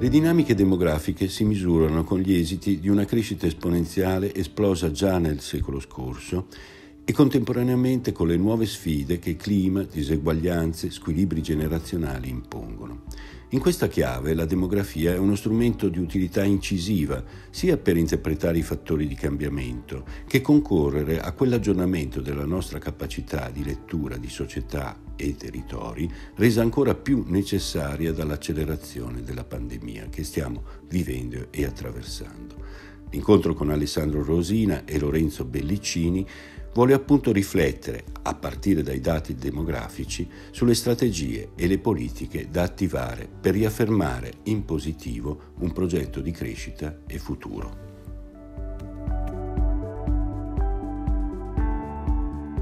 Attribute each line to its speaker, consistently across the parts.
Speaker 1: Le dinamiche demografiche si misurano con gli esiti di una crescita esponenziale esplosa già nel secolo scorso e contemporaneamente con le nuove sfide che clima, diseguaglianze, squilibri generazionali impongono. In questa chiave la demografia è uno strumento di utilità incisiva sia per interpretare i fattori di cambiamento che concorrere a quell'aggiornamento della nostra capacità di lettura di società e territori resa ancora più necessaria dall'accelerazione della pandemia che stiamo vivendo e attraversando. L'incontro con Alessandro Rosina e Lorenzo Bellicini vuole appunto riflettere, a partire dai dati demografici, sulle strategie e le politiche da attivare per riaffermare in positivo un progetto di crescita e futuro.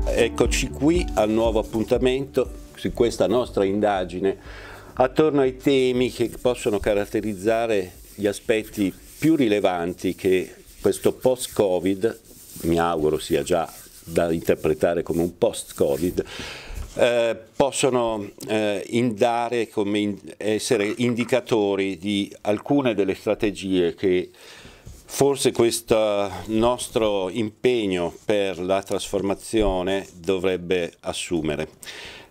Speaker 1: Eccoci qui al nuovo appuntamento su questa nostra indagine attorno ai temi che possono caratterizzare gli aspetti più rilevanti che questo post-Covid, mi auguro sia già da interpretare come un post-Covid, eh, possono eh, indare come in, essere indicatori di alcune delle strategie che forse questo nostro impegno per la trasformazione dovrebbe assumere.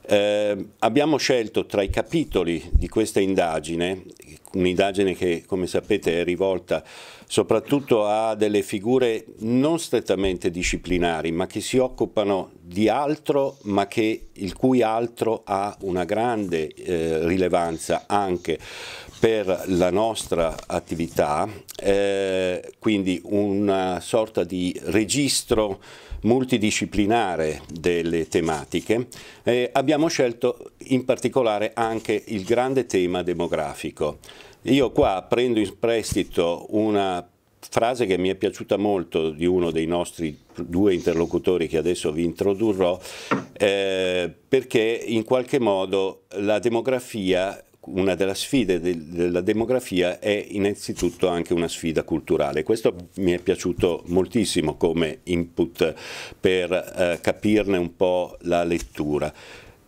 Speaker 1: Eh, abbiamo scelto tra i capitoli di questa indagine un'indagine che come sapete è rivolta soprattutto a delle figure non strettamente disciplinari ma che si occupano di altro ma che, il cui altro ha una grande eh, rilevanza anche per la nostra attività, eh, quindi una sorta di registro multidisciplinare delle tematiche, eh, abbiamo scelto in particolare anche il grande tema demografico. Io qua prendo in prestito una frase che mi è piaciuta molto di uno dei nostri due interlocutori che adesso vi introdurrò, eh, perché in qualche modo la demografia una delle sfide della demografia è innanzitutto anche una sfida culturale. Questo mi è piaciuto moltissimo come input per eh, capirne un po' la lettura.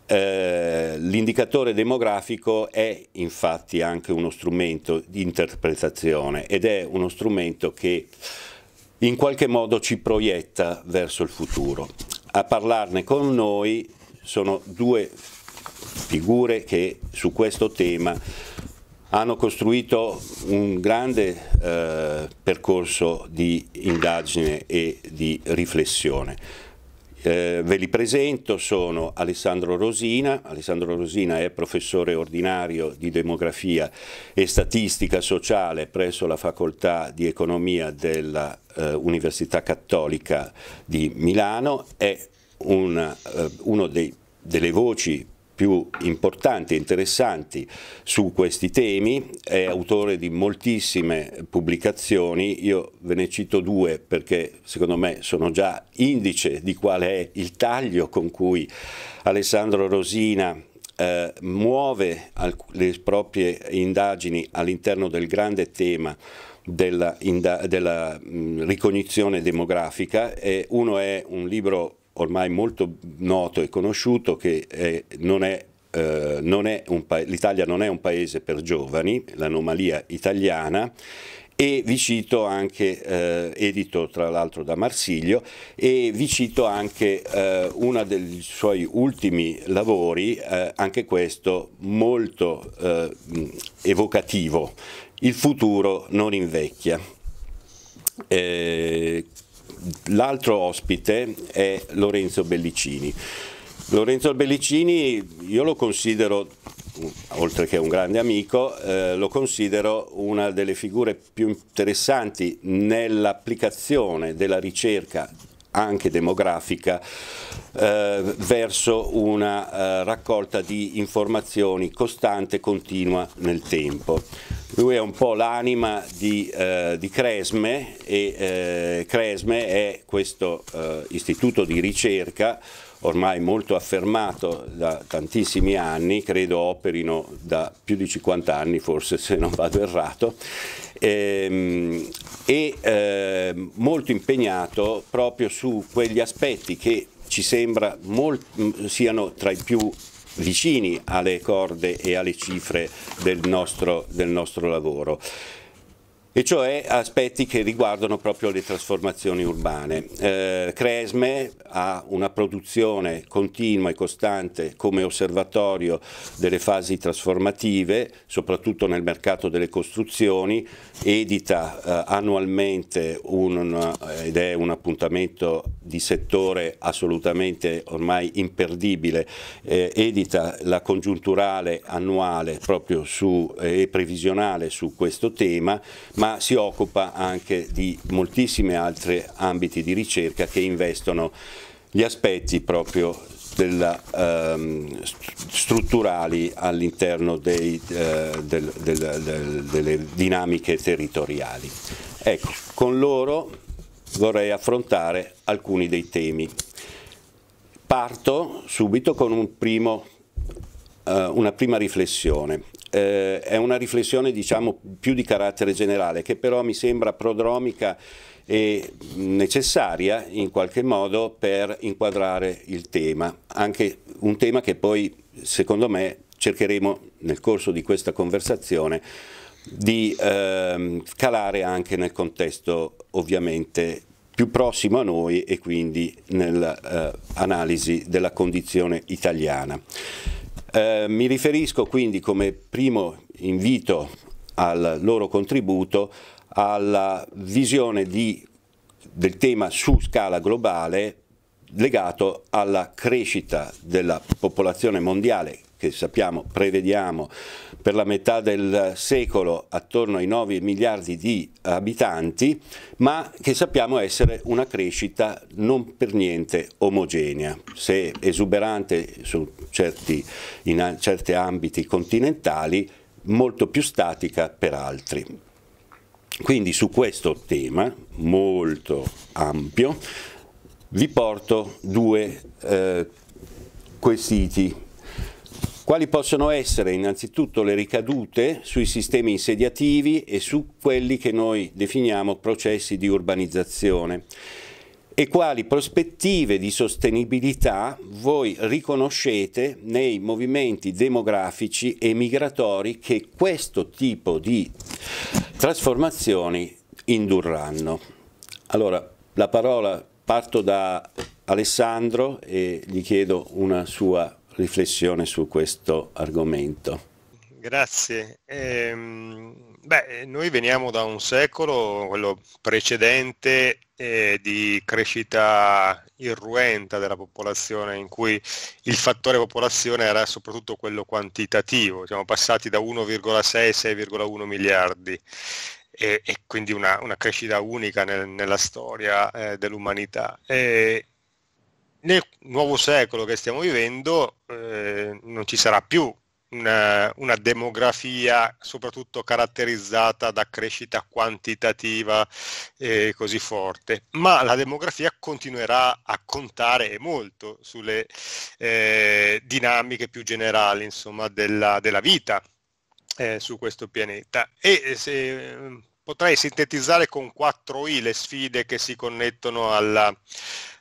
Speaker 1: Eh, l'indicatore demografico è infatti anche uno strumento di interpretazione ed è uno strumento che in qualche modo ci proietta verso il futuro. A parlarne con noi sono due figure che su questo tema hanno costruito un grande eh, percorso di indagine e di riflessione. Eh, ve li presento, sono Alessandro Rosina, Alessandro Rosina è professore ordinario di demografia e statistica sociale presso la facoltà di economia dell'Università eh, Cattolica di Milano, è una, eh, uno dei delle voci più importanti e interessanti su questi temi, è autore di moltissime pubblicazioni, io ve ne cito due perché secondo me sono già indice di qual è il taglio con cui Alessandro Rosina eh, muove le proprie indagini all'interno del grande tema della, della mh, mm, ricognizione demografica. E uno è un libro ormai molto noto e conosciuto che è, non è eh, l'Italia non è un paese per giovani, l'anomalia italiana, e vi cito anche, eh, edito tra l'altro da Marsiglio, e vi cito anche eh, uno dei suoi ultimi lavori, eh, anche questo molto eh, evocativo, Il futuro non invecchia. Eh, L'altro ospite è Lorenzo Bellicini. Lorenzo Bellicini io lo considero, oltre che un grande amico, eh, lo considero una delle figure più interessanti nell'applicazione della ricerca anche demografica, eh, verso una eh, raccolta di informazioni costante e continua nel tempo. Lui è un po' l'anima di, eh, di, Cresme e eh, Cresme è questo eh, istituto di ricerca ormai molto affermato da tantissimi anni, credo operino da più di 50 anni forse se non vado errato, ehm, e, e ehm, molto impegnato proprio su quegli aspetti che ci sembra molt, siano tra i più vicini alle corde e alle cifre del nostro, del nostro lavoro e cioè aspetti che riguardano proprio le trasformazioni urbane. Eh, Cresme ha una produzione continua e costante come osservatorio delle fasi trasformative, soprattutto nel mercato delle costruzioni, edita eh, annualmente un, eh, ed è un appuntamento di settore assolutamente ormai imperdibile, eh, edita la congiunturale annuale proprio su, eh, e previsionale su questo tema, ma ma si occupa anche di moltissimi altri ambiti di ricerca che investono gli aspetti proprio della, ehm, strutturali all'interno eh, del, del, del, delle dinamiche territoriali. Ecco, con loro vorrei affrontare alcuni dei temi. Parto subito con un primo, eh, una prima riflessione eh, è una riflessione diciamo più di carattere generale che però mi sembra prodromica e necessaria in qualche modo per inquadrare il tema, anche un tema che poi secondo me cercheremo nel corso di questa conversazione di eh, calare anche nel contesto ovviamente più prossimo a noi e quindi nell'analisi eh, della condizione italiana. Eh, mi riferisco quindi come primo invito al loro contributo alla visione di, del tema su scala globale legato alla crescita della popolazione mondiale che sappiamo prevediamo per la metà del secolo attorno ai 9 miliardi di abitanti, ma che sappiamo essere una crescita non per niente omogenea. Se esuberante su certi, in certi ambiti continentali, molto più statica per altri. Quindi su questo tema molto ampio vi porto due eh, quesiti, quali possono essere innanzitutto le ricadute sui sistemi insediativi e su quelli che noi definiamo processi di urbanizzazione e quali prospettive di sostenibilità voi riconoscete nei movimenti demografici e migratori che questo tipo di trasformazioni indurranno. Allora, la parola parto da Alessandro e gli chiedo una sua riflessione su questo argomento.
Speaker 2: Grazie. Ehm beh, eh, noi veniamo da un secolo, quello precedente, eh, di crescita irruenta della popolazione, in cui il fattore popolazione era soprattutto quello quantitativo. Siamo passati da 1,6-6,1 a miliardi. E, e quindi una, una, crescita unica nel, nella storia eh, dell'umanità. E, nel nuovo secolo che stiamo vivendo eh, non ci sarà più una, eh, una, demografia soprattutto caratterizzata da crescita quantitativa eh, così forte, ma la demografia continuerà a contare molto sulle eh, dinamiche più generali insomma, della, della vita eh, su questo pianeta. E se potrei sintetizzare con 4i le sfide che si connettono alla,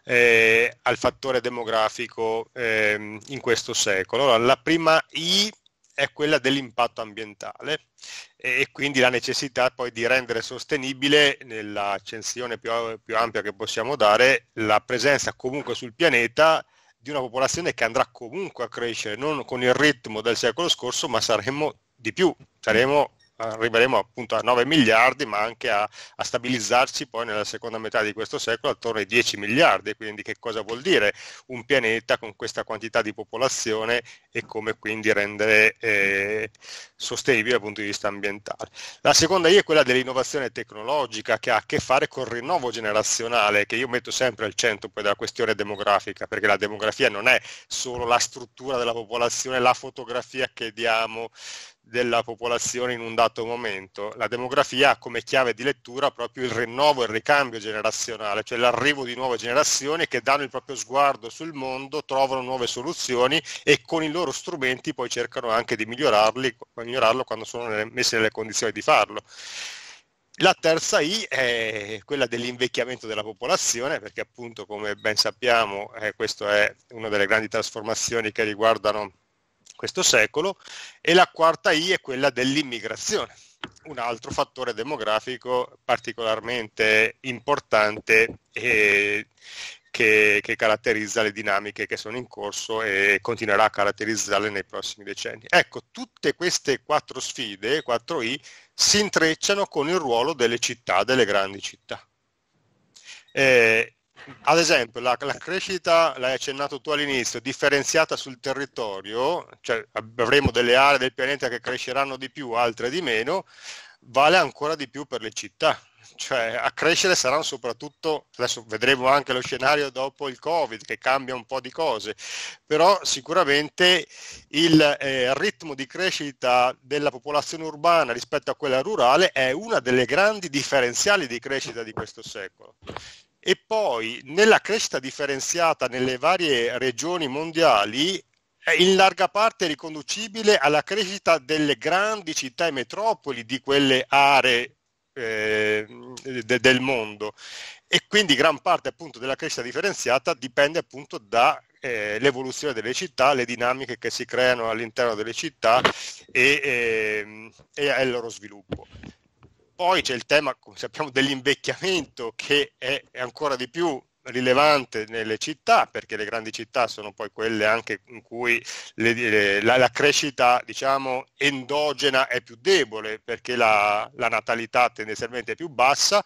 Speaker 2: eh, al fattore demografico eh, in questo secolo. Allora, la prima I è quella dell'impatto ambientale e, quindi la necessità poi di rendere sostenibile nell'accensione più, più ampia che possiamo dare la presenza comunque sul pianeta di una popolazione che andrà comunque a crescere, non con il ritmo del secolo scorso, ma saremo di più, saremo arriveremo appunto a 9 miliardi, ma anche a, a, stabilizzarci poi nella seconda metà di questo secolo attorno ai 10 miliardi. Quindi che cosa vuol dire un pianeta con questa quantità di popolazione e come quindi rendere eh, sostenibile dal punto di vista ambientale. La seconda I è quella dell'innovazione tecnologica che ha a che fare col rinnovo generazionale, che io metto sempre al centro poi della questione demografica, perché la demografia non è solo la struttura della popolazione, la fotografia che diamo della popolazione in un dato momento. La demografia ha come chiave di lettura proprio il rinnovo e il ricambio generazionale, cioè l'arrivo di nuove generazioni che danno il proprio sguardo sul mondo, trovano nuove soluzioni e con i loro strumenti poi cercano anche di migliorarlo quando sono messi nelle condizioni di farlo. La terza I è quella dell'invecchiamento della popolazione, perché appunto come ben sappiamo eh, questa è una delle grandi trasformazioni che riguardano questo secolo, e la quarta I è quella dell'immigrazione, un altro fattore demografico particolarmente importante e che, che, caratterizza le dinamiche che sono in corso e continuerà a caratterizzarle nei prossimi decenni. Ecco, tutte queste quattro sfide, 4I, si intrecciano con il ruolo delle città, delle grandi città. Eh, ad esempio, la, la crescita, l'hai accennato tu all'inizio, differenziata sul territorio, cioè avremo delle aree del pianeta che cresceranno di più, altre di meno, vale ancora di più per le città. Cioè, a crescere saranno soprattutto, adesso vedremo anche lo scenario dopo il Covid che cambia un po' di cose, però sicuramente il eh, ritmo di crescita della popolazione urbana rispetto a quella rurale è una delle grandi differenziali di crescita di questo secolo e poi nella crescita differenziata nelle varie regioni mondiali è in larga parte riconducibile alla crescita delle grandi città e metropoli di quelle aree eh, de- del mondo e quindi gran parte appunto della crescita differenziata dipende appunto dall'evoluzione eh, delle città, le dinamiche che si creano all'interno delle città e, eh, e al loro sviluppo. Poi c'è il tema, come sappiamo, dell'invecchiamento che è, è ancora di più rilevante nelle città, perché le grandi città sono poi quelle anche in cui le, le, la, la, crescita diciamo, endogena è più debole, perché la, la natalità tendenzialmente è più bassa,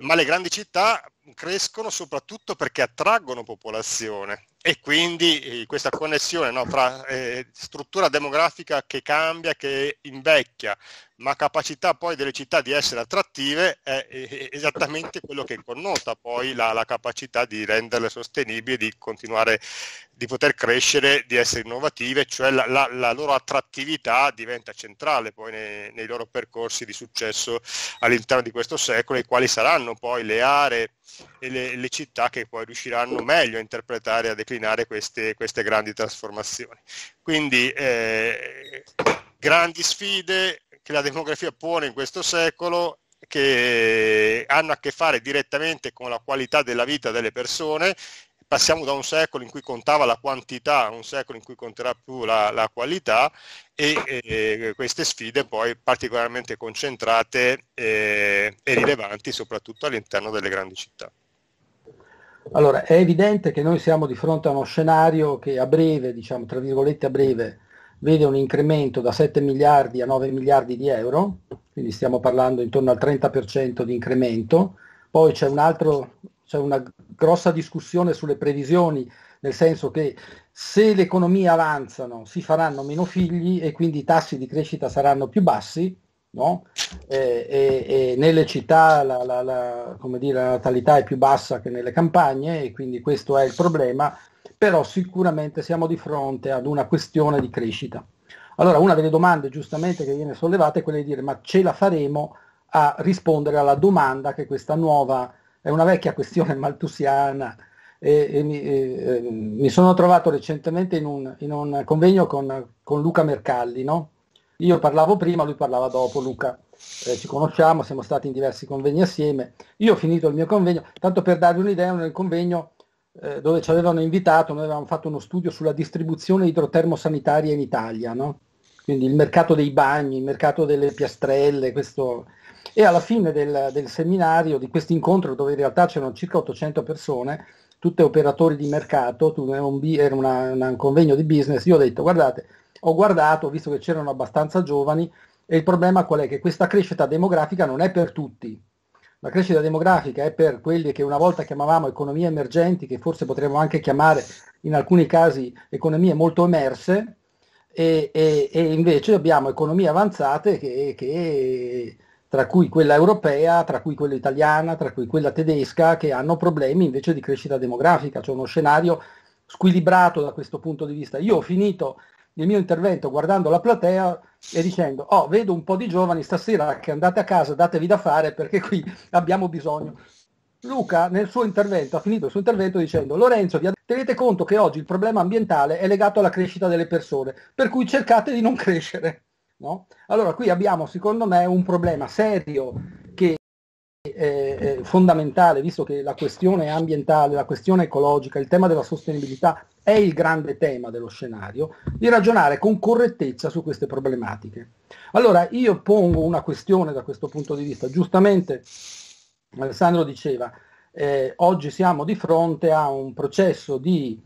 Speaker 2: ma le grandi città crescono soprattutto perché attraggono popolazione e quindi eh, questa connessione no, tra eh, struttura demografica che cambia, che invecchia, ma capacità poi delle città di essere attrattive è esattamente quello che connota poi la, la capacità di renderle sostenibili, di continuare, di poter crescere, di essere innovative, cioè la, la, la loro attrattività diventa centrale poi nei, nei loro percorsi di successo all'interno di questo secolo e quali saranno poi le aree e le, le, città che poi riusciranno meglio a interpretare e a declinare queste, queste grandi trasformazioni. Quindi eh, grandi sfide, che la demografia pone in questo secolo che hanno a che fare direttamente con la qualità della vita delle persone. Passiamo da un secolo in cui contava la quantità a un secolo in cui conterà più la, la qualità e, e, queste sfide poi particolarmente concentrate e, eh, e rilevanti soprattutto all'interno delle grandi città.
Speaker 3: Allora, è evidente che noi siamo di fronte a uno scenario che a breve, diciamo tra virgolette a breve, vede un incremento da 7 miliardi a 9 miliardi di euro, quindi stiamo parlando intorno al 30% di incremento, poi c'è, un altro, c'è una grossa discussione sulle previsioni, nel senso che se le economie avanzano si faranno meno figli e quindi i tassi di crescita saranno più bassi, no? e, e, e nelle città la, la, la, dire, la natalità è più bassa che nelle campagne e quindi questo è il problema però sicuramente siamo di fronte ad una questione di crescita. Allora una delle domande giustamente che viene sollevata è quella di dire ma ce la faremo a rispondere alla domanda che questa nuova, è una vecchia questione maltusiana, e, e, mi, e, ehm, mi, sono trovato recentemente in un, in un convegno con, con, Luca Mercalli, no? io parlavo prima, lui parlava dopo, Luca eh, ci conosciamo, siamo stati in diversi convegni assieme, io ho finito il mio convegno, tanto per darvi un'idea nel convegno eh, dove ci avevano invitato, noi avevamo fatto uno studio sulla distribuzione idrotermosanitaria in Italia, no? quindi il mercato dei bagni, il mercato delle piastrelle, questo... e alla fine del, del seminario, di questo incontro dove in realtà c'erano circa 800 persone, tutte operatori di mercato, era una, una, un convegno di business, io ho detto guardate, ho guardato, visto che c'erano abbastanza giovani e il problema qual è? Che questa crescita demografica non è per tutti, la crescita demografica è per quelli che una volta chiamavamo economie emergenti, che forse potremmo anche chiamare in alcuni casi economie molto emerse, e, e, e invece abbiamo economie avanzate che, che, tra cui quella europea, tra cui quella italiana, tra cui quella tedesca, che hanno problemi invece di crescita demografica, cioè uno scenario squilibrato da questo punto di vista. Io ho finito il mio intervento guardando la platea e dicendo, oh, vedo un po' di giovani stasera che andate a casa, datevi da fare perché qui abbiamo bisogno. Luca nel suo intervento ha finito il suo intervento dicendo Lorenzo vi tenete conto che oggi il problema ambientale è legato alla crescita delle persone, per cui cercate di non crescere. No? Allora qui abbiamo secondo me un problema serio eh, fondamentale, visto che la questione ambientale, la questione ecologica, il tema della sostenibilità è il grande tema dello scenario, di ragionare con correttezza su queste problematiche. Allora io pongo una questione da questo punto di vista. Giustamente Alessandro diceva, eh, oggi siamo di fronte a un processo di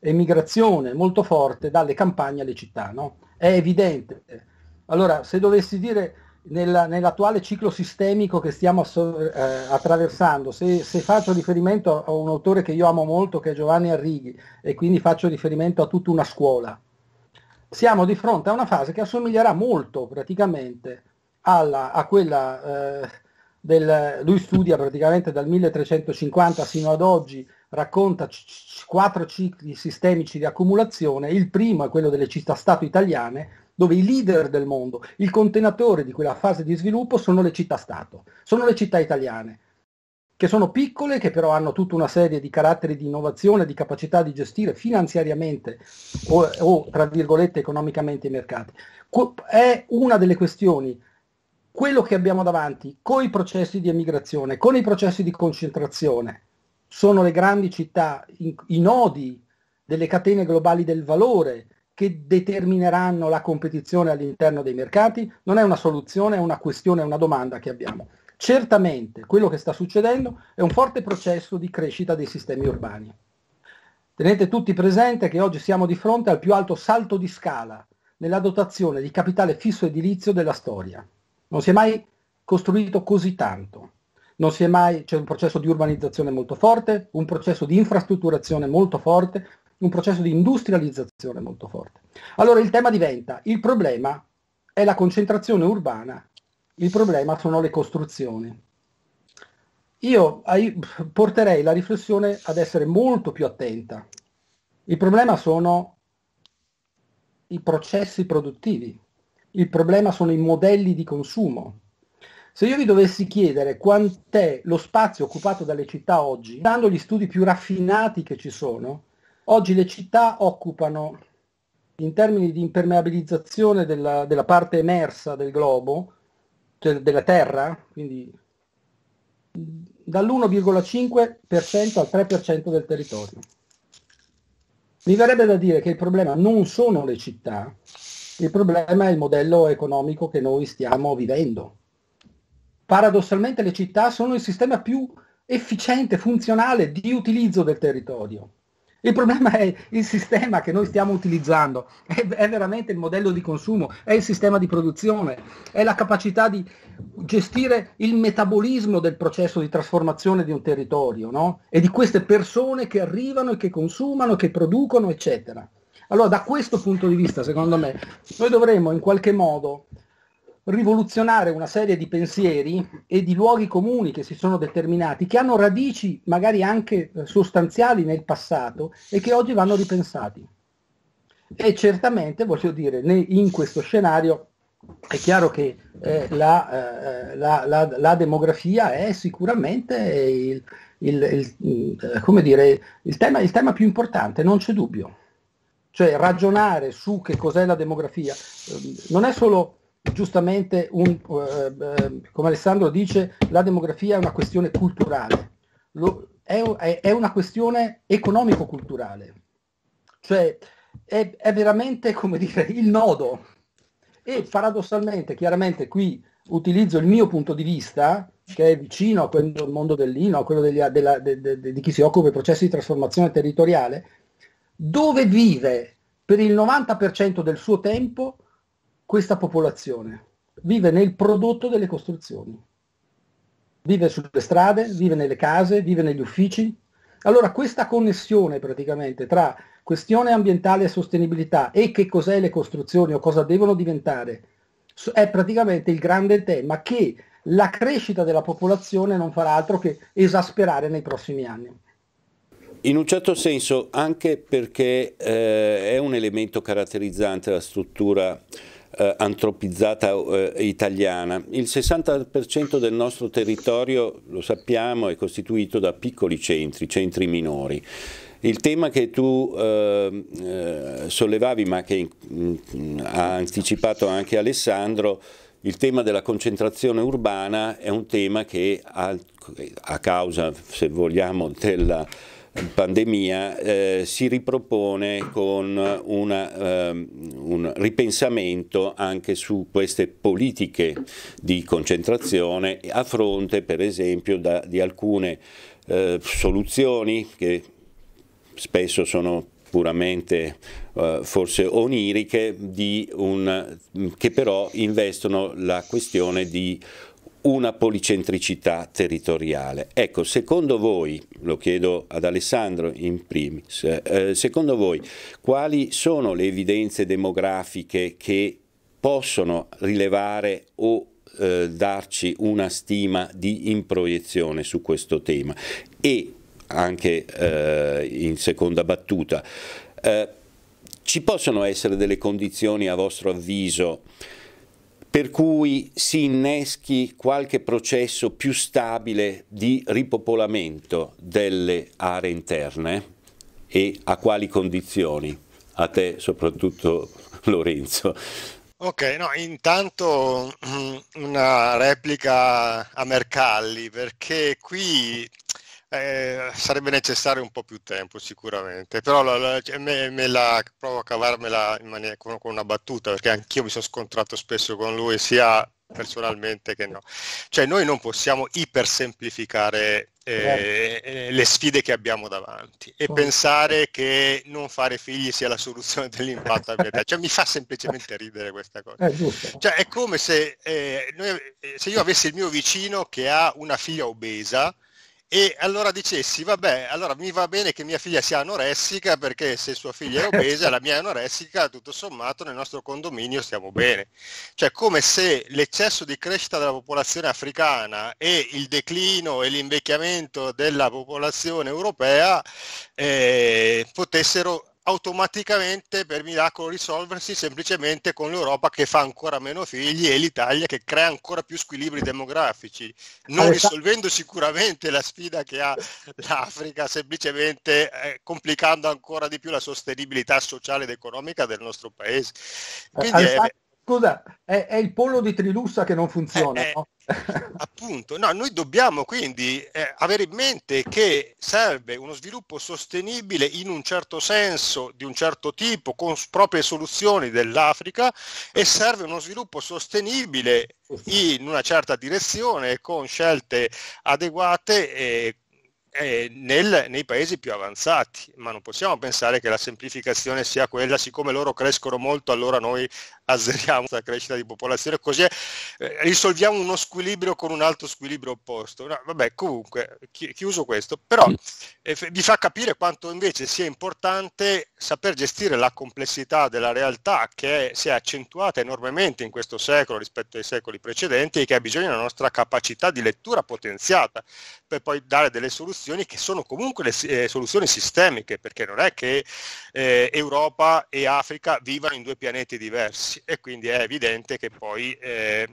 Speaker 3: emigrazione molto forte dalle campagne alle città, no? È evidente. Allora, se dovessi dire nella, nell'attuale ciclo sistemico che stiamo assor- eh, attraversando, se, se, faccio riferimento a un autore che io amo molto, che è Giovanni Arrighi, e quindi faccio riferimento a tutta una scuola, siamo di fronte a una fase che assomiglierà molto praticamente alla, a quella eh, del, lui studia praticamente dal 1350 fino ad oggi, racconta c- c- quattro cicli sistemici di accumulazione, il primo è quello delle città-stato italiane, dove i leader del mondo, il contenatore di quella fase di sviluppo sono le città-stato, sono le città italiane, che sono piccole, che però hanno tutta una serie di caratteri di innovazione, di capacità di gestire finanziariamente o, o tra virgolette economicamente i mercati. è una delle questioni, quello che abbiamo davanti con i processi di emigrazione, con i processi di concentrazione, sono le grandi città, in, i nodi delle catene globali del valore, che determineranno la competizione all'interno dei mercati, non è una soluzione, è una questione, è una domanda che abbiamo. Certamente quello che sta succedendo è un forte processo di crescita dei sistemi urbani. Tenete tutti presente che oggi siamo di fronte al più alto salto di scala nella dotazione di capitale fisso edilizio della storia. Non si è mai costruito così tanto. Non si è Mai, c'è un processo di urbanizzazione molto forte, un processo di infrastrutturazione molto forte, un processo di industrializzazione molto forte. Allora il tema diventa, il problema è la concentrazione urbana, il problema sono le costruzioni. Io porterei la riflessione ad essere molto più attenta. Il problema sono i processi produttivi, il problema sono i modelli di consumo. Se io vi dovessi chiedere quant'è lo spazio occupato dalle città oggi, dando gli studi più raffinati che ci sono, Oggi le città occupano, in termini di impermeabilizzazione della, della parte emersa del globo, cioè della Terra, quindi dall'1,5% al 3% del territorio. Mi verrebbe da dire che il problema non sono le città, il problema è il modello economico che noi stiamo vivendo. Paradossalmente le città sono il sistema più efficiente, funzionale di utilizzo del territorio. Il problema è il sistema che noi stiamo utilizzando, è, è, veramente il modello di consumo, è il sistema di produzione, è la capacità di gestire il metabolismo del processo di trasformazione di un territorio no? e di queste persone che arrivano e che consumano, che producono, eccetera. Allora da questo punto di vista, secondo me, noi dovremmo in qualche modo rivoluzionare una serie di pensieri e di luoghi comuni che si sono determinati, che hanno radici magari anche eh, sostanziali nel passato e che oggi vanno ripensati. E certamente, voglio dire, in questo scenario è chiaro che eh, la, eh, la, la, la, demografia è sicuramente il, il, il, eh, dire, tema, il tema più importante, non c'è dubbio cioè ragionare su che cos'è la demografia ehm, non è solo giustamente, un, eh, eh, come Alessandro dice, la demografia è una questione culturale, Lo, è, è, una questione economico-culturale, cioè è, è veramente, come dire, il nodo. E paradossalmente, chiaramente qui utilizzo il mio punto di vista, che è vicino a quello del mondo dell'INO, a quello degli, della, de, de, de, di chi si occupa dei processi di trasformazione territoriale, dove vive per il 90% del suo tempo questa popolazione vive nel prodotto delle costruzioni, vive sulle strade, vive nelle case, vive negli uffici. Allora questa connessione praticamente tra questione ambientale e sostenibilità e che cos'è le costruzioni o cosa devono diventare è praticamente il grande tema che la crescita della popolazione non farà altro che esasperare nei prossimi anni.
Speaker 1: In un certo senso anche perché eh, è un elemento caratterizzante la struttura eh, antropizzata eh, italiana. Il 60% del nostro territorio, lo sappiamo, è costituito da piccoli centri, centri minori. Il tema che tu ehm, eh, sollevavi, ma che mh, mm, ha anticipato anche Alessandro, il tema della concentrazione urbana è un tema che a, a causa, se vogliamo, della pandemia eh, si ripropone con una, eh, un ripensamento anche su queste politiche di concentrazione a fronte per esempio da, di alcune eh, soluzioni che spesso sono puramente eh, forse oniriche, un, che però investono la questione di una policentricità territoriale. Ecco, secondo voi, lo chiedo ad Alessandro in primis, eh, eh, secondo voi quali sono le evidenze demografiche che possono rilevare o eh, darci una stima di improiezione su questo tema? E anche eh, in seconda battuta, eh, ci possono essere delle condizioni a vostro avviso per cui si inneschi qualche processo più stabile di ripopolamento delle aree interne e a quali condizioni? A te soprattutto Lorenzo.
Speaker 2: Ok, no, intanto mm, una replica a Mercalli perché qui eh, sarebbe necessario un po' più tempo sicuramente, però la, la, cioè, me, me la, provo a cavarmela in maniera, con, con, una battuta perché anch'io mi sono scontrato spesso con lui sia personalmente che no. Cioè noi non possiamo ipersemplificare eh, certo. eh, le sfide che abbiamo davanti e oh. pensare che non fare figli sia la soluzione dell'impatto ambientale. Cioè, mi fa semplicemente ridere questa cosa. È, eh, cioè, è come se, eh, noi, eh, se io avessi il mio vicino che ha una figlia obesa, e allora dicessi, vabbè, allora mi va bene che mia figlia sia anoressica perché se sua figlia è obesa, la mia è anoressica, tutto sommato nel nostro condominio stiamo bene. Cioè come se l'eccesso di crescita della popolazione africana e il declino e l'invecchiamento della popolazione europea eh, potessero automaticamente per miracolo risolversi semplicemente con l'Europa che fa ancora meno figli e l'Italia che crea ancora più squilibri demografici, non risolvendo sicuramente la sfida che ha l'Africa, semplicemente eh, complicando ancora di più la sostenibilità sociale ed economica del nostro paese. Eh, Quindi è, Scusa,
Speaker 3: è, è, il pollo di Trilussa che non funziona. Eh, eh
Speaker 2: no? Eh, appunto, no, noi dobbiamo quindi eh, avere in mente che serve uno sviluppo sostenibile in un certo senso, di un certo tipo, con proprie soluzioni dell'Africa e serve uno sviluppo sostenibile in una certa direzione con scelte adeguate. E, nel, nei paesi più avanzati, ma non possiamo pensare che la semplificazione sia quella, siccome loro crescono molto allora noi azzeriamo la crescita di popolazione, così eh, risolviamo uno squilibrio con un altro squilibrio opposto. No, vabbè, comunque, chiuso questo, però mm. eh, vi fa capire quanto invece sia importante saper gestire la complessità della realtà che è, si è accentuata enormemente in questo secolo rispetto ai secoli precedenti e che ha bisogno della nostra capacità di lettura potenziata per poi dare delle soluzioni che sono comunque le eh, soluzioni sistemiche, perché non è che eh, Europa e Africa vivano in due pianeti diversi e quindi è evidente che poi eh,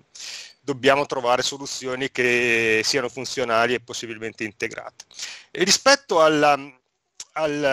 Speaker 2: dobbiamo trovare soluzioni che siano funzionali e possibilmente integrate. E rispetto alla, al,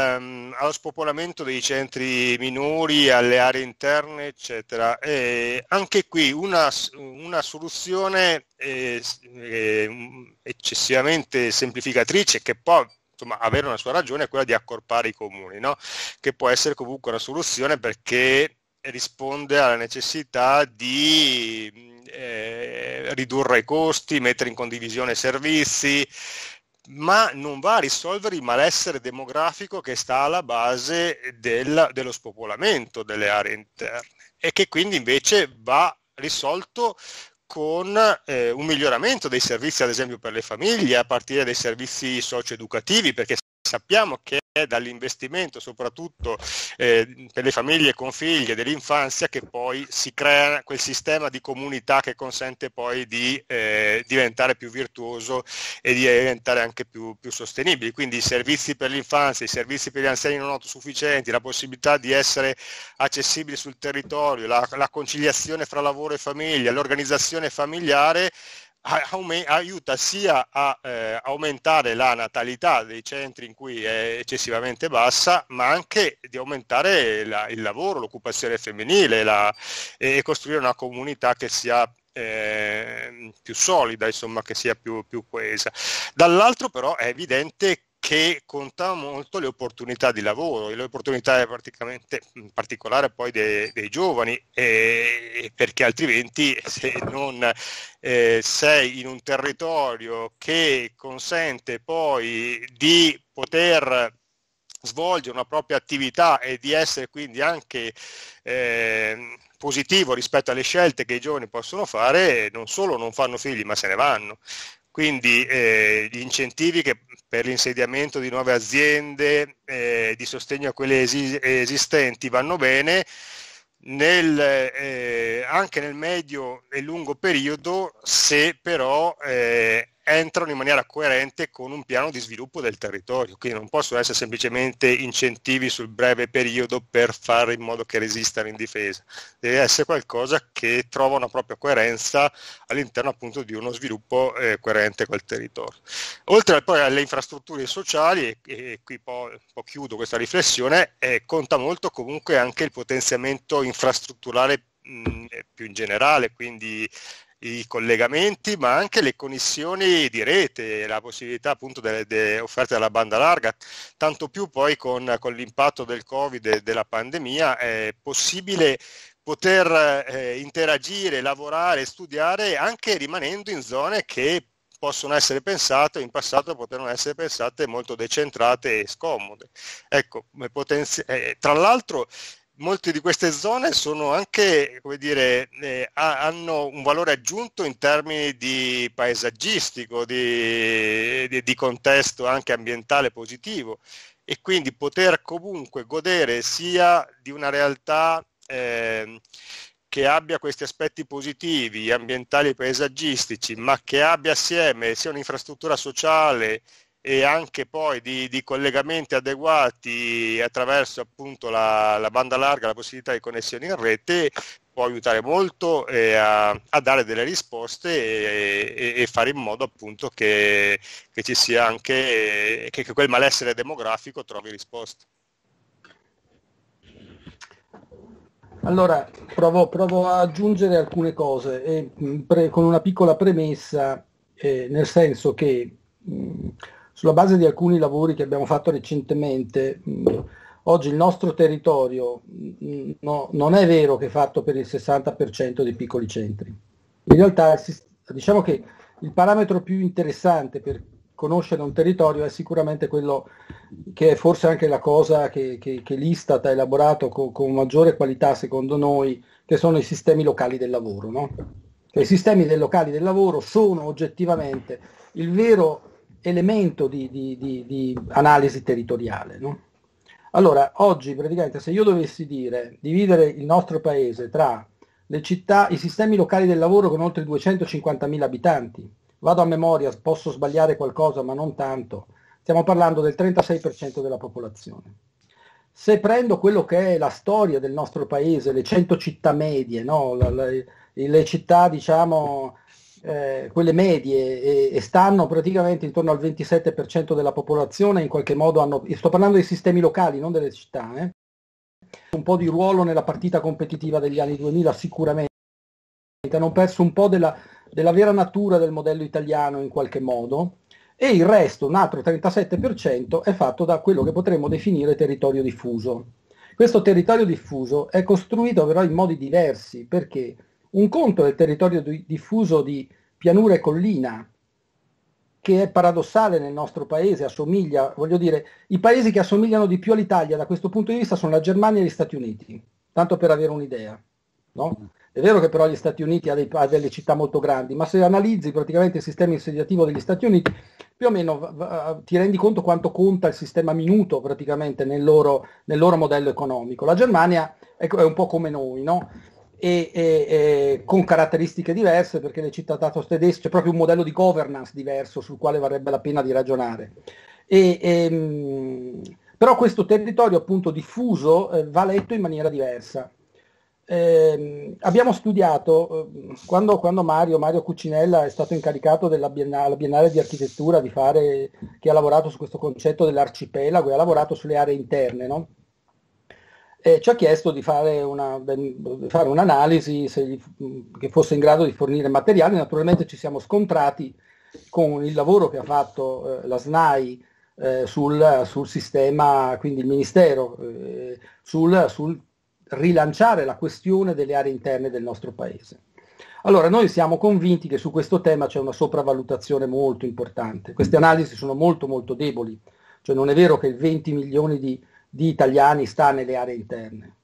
Speaker 2: allo spopolamento dei centri minori, alle aree interne, eccetera. E eh, anche qui una, una soluzione eh, eh, eccessivamente semplificatrice che può insomma, avere una sua ragione è quella di accorpare i comuni, no? che può essere comunque una soluzione perché risponde alla necessità di eh, ridurre i costi, mettere in condivisione servizi, ma non va a risolvere il malessere demografico che sta alla base del, dello spopolamento delle aree interne e che quindi invece va risolto con eh, un miglioramento dei servizi ad esempio per le famiglie, a partire dai servizi socioeducativi, perché sappiamo che dall'investimento soprattutto eh, per le famiglie con figlie dell'infanzia che poi si crea quel sistema di comunità che consente poi di eh, diventare più virtuoso e di diventare anche più, più sostenibili. Quindi i servizi per l'infanzia, i servizi per gli anziani non autosufficienti, la possibilità di essere accessibili sul territorio, la, la conciliazione fra lavoro e famiglia, l'organizzazione familiare aiuta sia a eh, aumentare la natalità dei centri in cui è eccessivamente bassa, ma anche di aumentare la, il lavoro, l'occupazione femminile la, e costruire una comunità che sia eh, più solida, insomma, che sia più, più coesa. Dall'altro però è evidente che conta molto le opportunità di lavoro e le opportunità praticamente in particolare poi dei, dei giovani eh, perché altrimenti se non eh, sei in un territorio che consente poi di poter svolgere una propria attività e di essere quindi anche eh, positivo rispetto alle scelte che i giovani possono fare, non solo non fanno figli ma se ne vanno. Quindi eh, gli incentivi che per l'insediamento di nuove aziende, eh, di sostegno a quelle esi- esistenti vanno bene, nel, eh, anche nel medio e lungo periodo se però eh, entrano in maniera coerente con un piano di sviluppo del territorio, quindi non possono essere semplicemente incentivi sul breve periodo per fare in modo che resistano in difesa, deve essere qualcosa che trova una propria coerenza all'interno appunto di uno sviluppo eh, coerente col territorio. Oltre poi alle infrastrutture sociali, e, e qui po', po chiudo questa riflessione, eh, conta molto comunque anche il potenziamento infrastrutturale mh, più in generale, quindi i collegamenti, ma anche le connessioni di rete, la possibilità appunto delle, delle offerte dalla banda larga, tanto più poi con, con l'impatto del Covid e della pandemia è possibile poter eh, interagire, lavorare, studiare anche rimanendo in zone che possono essere pensate, in passato potevano essere pensate molto decentrate e scomode. Ecco, potenzi- eh, tra l'altro molte di queste zone sono anche, come dire, eh, hanno un valore aggiunto in termini di paesaggistico, di, di, di contesto anche ambientale positivo e quindi poter comunque godere sia di una realtà eh, che abbia questi aspetti positivi, ambientali e paesaggistici, ma che abbia assieme sia un'infrastruttura sociale e anche poi di, di, collegamenti adeguati attraverso appunto la, la, banda larga, la possibilità di connessioni in rete può aiutare molto eh, a, a, dare delle risposte e, e, e, fare in modo appunto che, che ci sia anche che, che quel malessere demografico trovi risposte.
Speaker 3: Allora, provo, provo a aggiungere alcune cose eh, pre, con una piccola premessa, eh, nel senso che mh, sulla base di alcuni lavori che abbiamo fatto recentemente, mh, mm, oggi il nostro territorio mh, mm, no, non è vero che è fatto per il 60% dei piccoli centri. In realtà diciamo che il parametro più interessante per conoscere un territorio è sicuramente quello che è forse anche la cosa che, che, che l'Istat ha elaborato con, con maggiore qualità secondo noi, che sono i sistemi locali del lavoro. No? Cioè, I sistemi del locali del lavoro sono oggettivamente il vero elemento di, di, di, di analisi territoriale. No? Allora, oggi praticamente se io dovessi dire dividere il nostro paese tra le città, i sistemi locali del lavoro con oltre 250.000 abitanti, vado a memoria, posso sbagliare qualcosa ma non tanto, stiamo parlando del 36% della popolazione. Se prendo quello che è la storia del nostro paese, le 100 città medie, no? le, le, le città diciamo eh, quelle medie e, e, stanno praticamente intorno al 27% della popolazione, in qualche modo hanno, sto parlando dei sistemi locali, non delle città, eh, un po' di ruolo nella partita competitiva degli anni 2000 sicuramente, hanno perso un po' della, della vera natura del modello italiano in qualche modo e il resto, un altro 37%, è fatto da quello che potremmo definire territorio diffuso. Questo territorio diffuso è costruito però in modi diversi perché un conto del territorio di, diffuso di pianura e collina, che è paradossale nel nostro paese, assomiglia, voglio dire, i paesi che assomigliano di più all'Italia da questo punto di vista sono la Germania e gli Stati Uniti, tanto per avere un'idea. No? È vero che però gli Stati Uniti ha, dei, ha, delle città molto grandi, ma se analizzi praticamente il sistema insediativo degli Stati Uniti, più o meno va, va, ti rendi conto quanto conta il sistema minuto praticamente nel loro, nel loro modello economico. La Germania è, è un po' come noi, no? e, e, e, con caratteristiche diverse perché le città tato tedesche c'è proprio un modello di governance diverso sul quale varrebbe la pena di ragionare. E, e, ehm, però questo territorio appunto diffuso eh, va letto in maniera diversa. Eh, abbiamo studiato, eh, quando, quando Mario, Mario, Cuccinella è stato incaricato della Biennale, Biennale di Architettura di fare, che ha lavorato su questo concetto dell'arcipelago e ha lavorato sulle aree interne, no? e ci ha chiesto di fare, una, di fare un'analisi gli, che fosse in grado di fornire materiali. Naturalmente ci siamo scontrati con il lavoro che ha fatto eh, la SNAI eh, sul, sul, sistema, quindi il Ministero, eh, sul, sul rilanciare la questione delle aree interne del nostro Paese. Allora, noi siamo convinti che su questo tema c'è una sopravvalutazione molto importante. Queste analisi sono molto molto deboli, cioè non è vero che 20 milioni di di italiani sta nelle aree interne.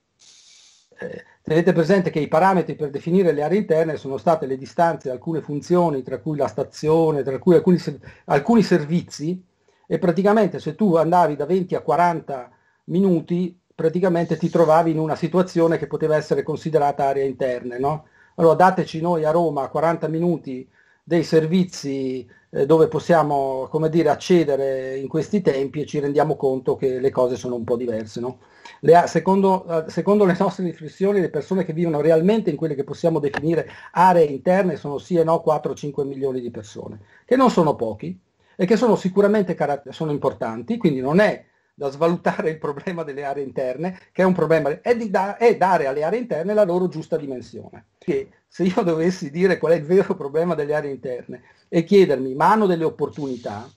Speaker 3: Eh, tenete presente che i parametri per definire le aree interne sono state le distanze, alcune funzioni, tra cui la stazione, tra cui alcuni, alcuni servizi, e praticamente se tu andavi da 20 a 40 minuti, praticamente ti trovavi in una situazione che poteva essere considerata area interna. No? Allora dateci noi a Roma 40 minuti dei servizi eh, dove possiamo come dire, accedere in questi tempi e ci rendiamo conto che le cose sono un po' diverse. No? Le, secondo, secondo, le nostre riflessioni le persone che vivono realmente in quelle che possiamo definire aree interne sono sì e no 4-5 milioni di persone, che non sono pochi e che sono sicuramente caratter- sono importanti, quindi non è da svalutare il problema delle aree interne, che è un problema, è, di da- è dare alle aree interne la loro giusta dimensione. Che se io dovessi dire qual è il vero problema delle aree interne e chiedermi ma hanno delle opportunità,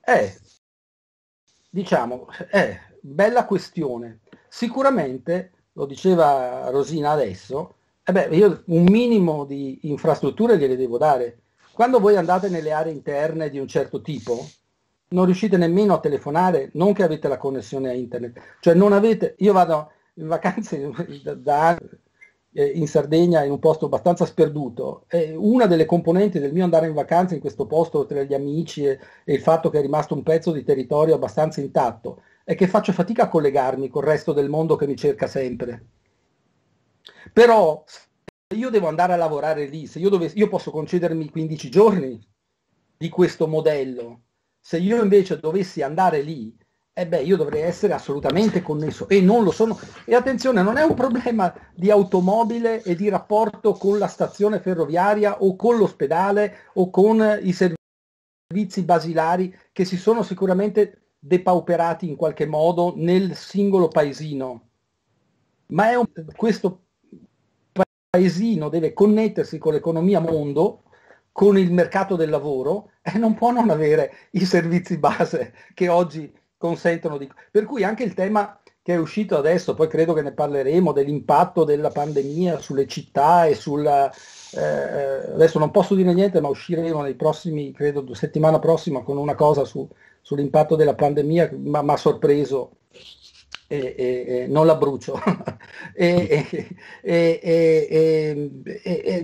Speaker 3: è, eh, diciamo, è eh, bella questione. Sicuramente, lo diceva Rosina adesso, eh beh, io un minimo di infrastrutture gliele devo dare. Quando voi andate nelle aree interne di un certo tipo, non riuscite nemmeno a telefonare, non che avete la connessione a internet, cioè non avete, io vado in vacanze da, da eh, in Sardegna, in un posto abbastanza sperduto. Eh, una delle componenti del mio andare in vacanza in questo posto tra gli amici e, e il fatto che è rimasto un pezzo di territorio abbastanza intatto è che faccio fatica a collegarmi col resto del mondo che mi cerca sempre. Però se io devo andare a lavorare lì, se io, dovessi, io posso concedermi 15 giorni di questo modello, se io invece dovessi andare lì eh beh, io dovrei essere assolutamente connesso e non lo sono. E attenzione, non è un problema di automobile e di rapporto con la stazione ferroviaria o con l'ospedale o con i servizi basilari che si sono sicuramente depauperati in qualche modo nel singolo paesino. Ma è un, questo paesino deve connettersi con l'economia mondo con il mercato del lavoro e non può non avere i servizi base che oggi consentono di... Per cui anche il tema che è uscito adesso, poi credo che ne parleremo, dell'impatto della pandemia sulle città e sulla... Eh, eh, adesso non posso dire niente, ma usciremo nei prossimi, credo settimana prossima, con una cosa su, sull'impatto della pandemia, ma mi ha sorpreso. E, e, e, non la brucio. e,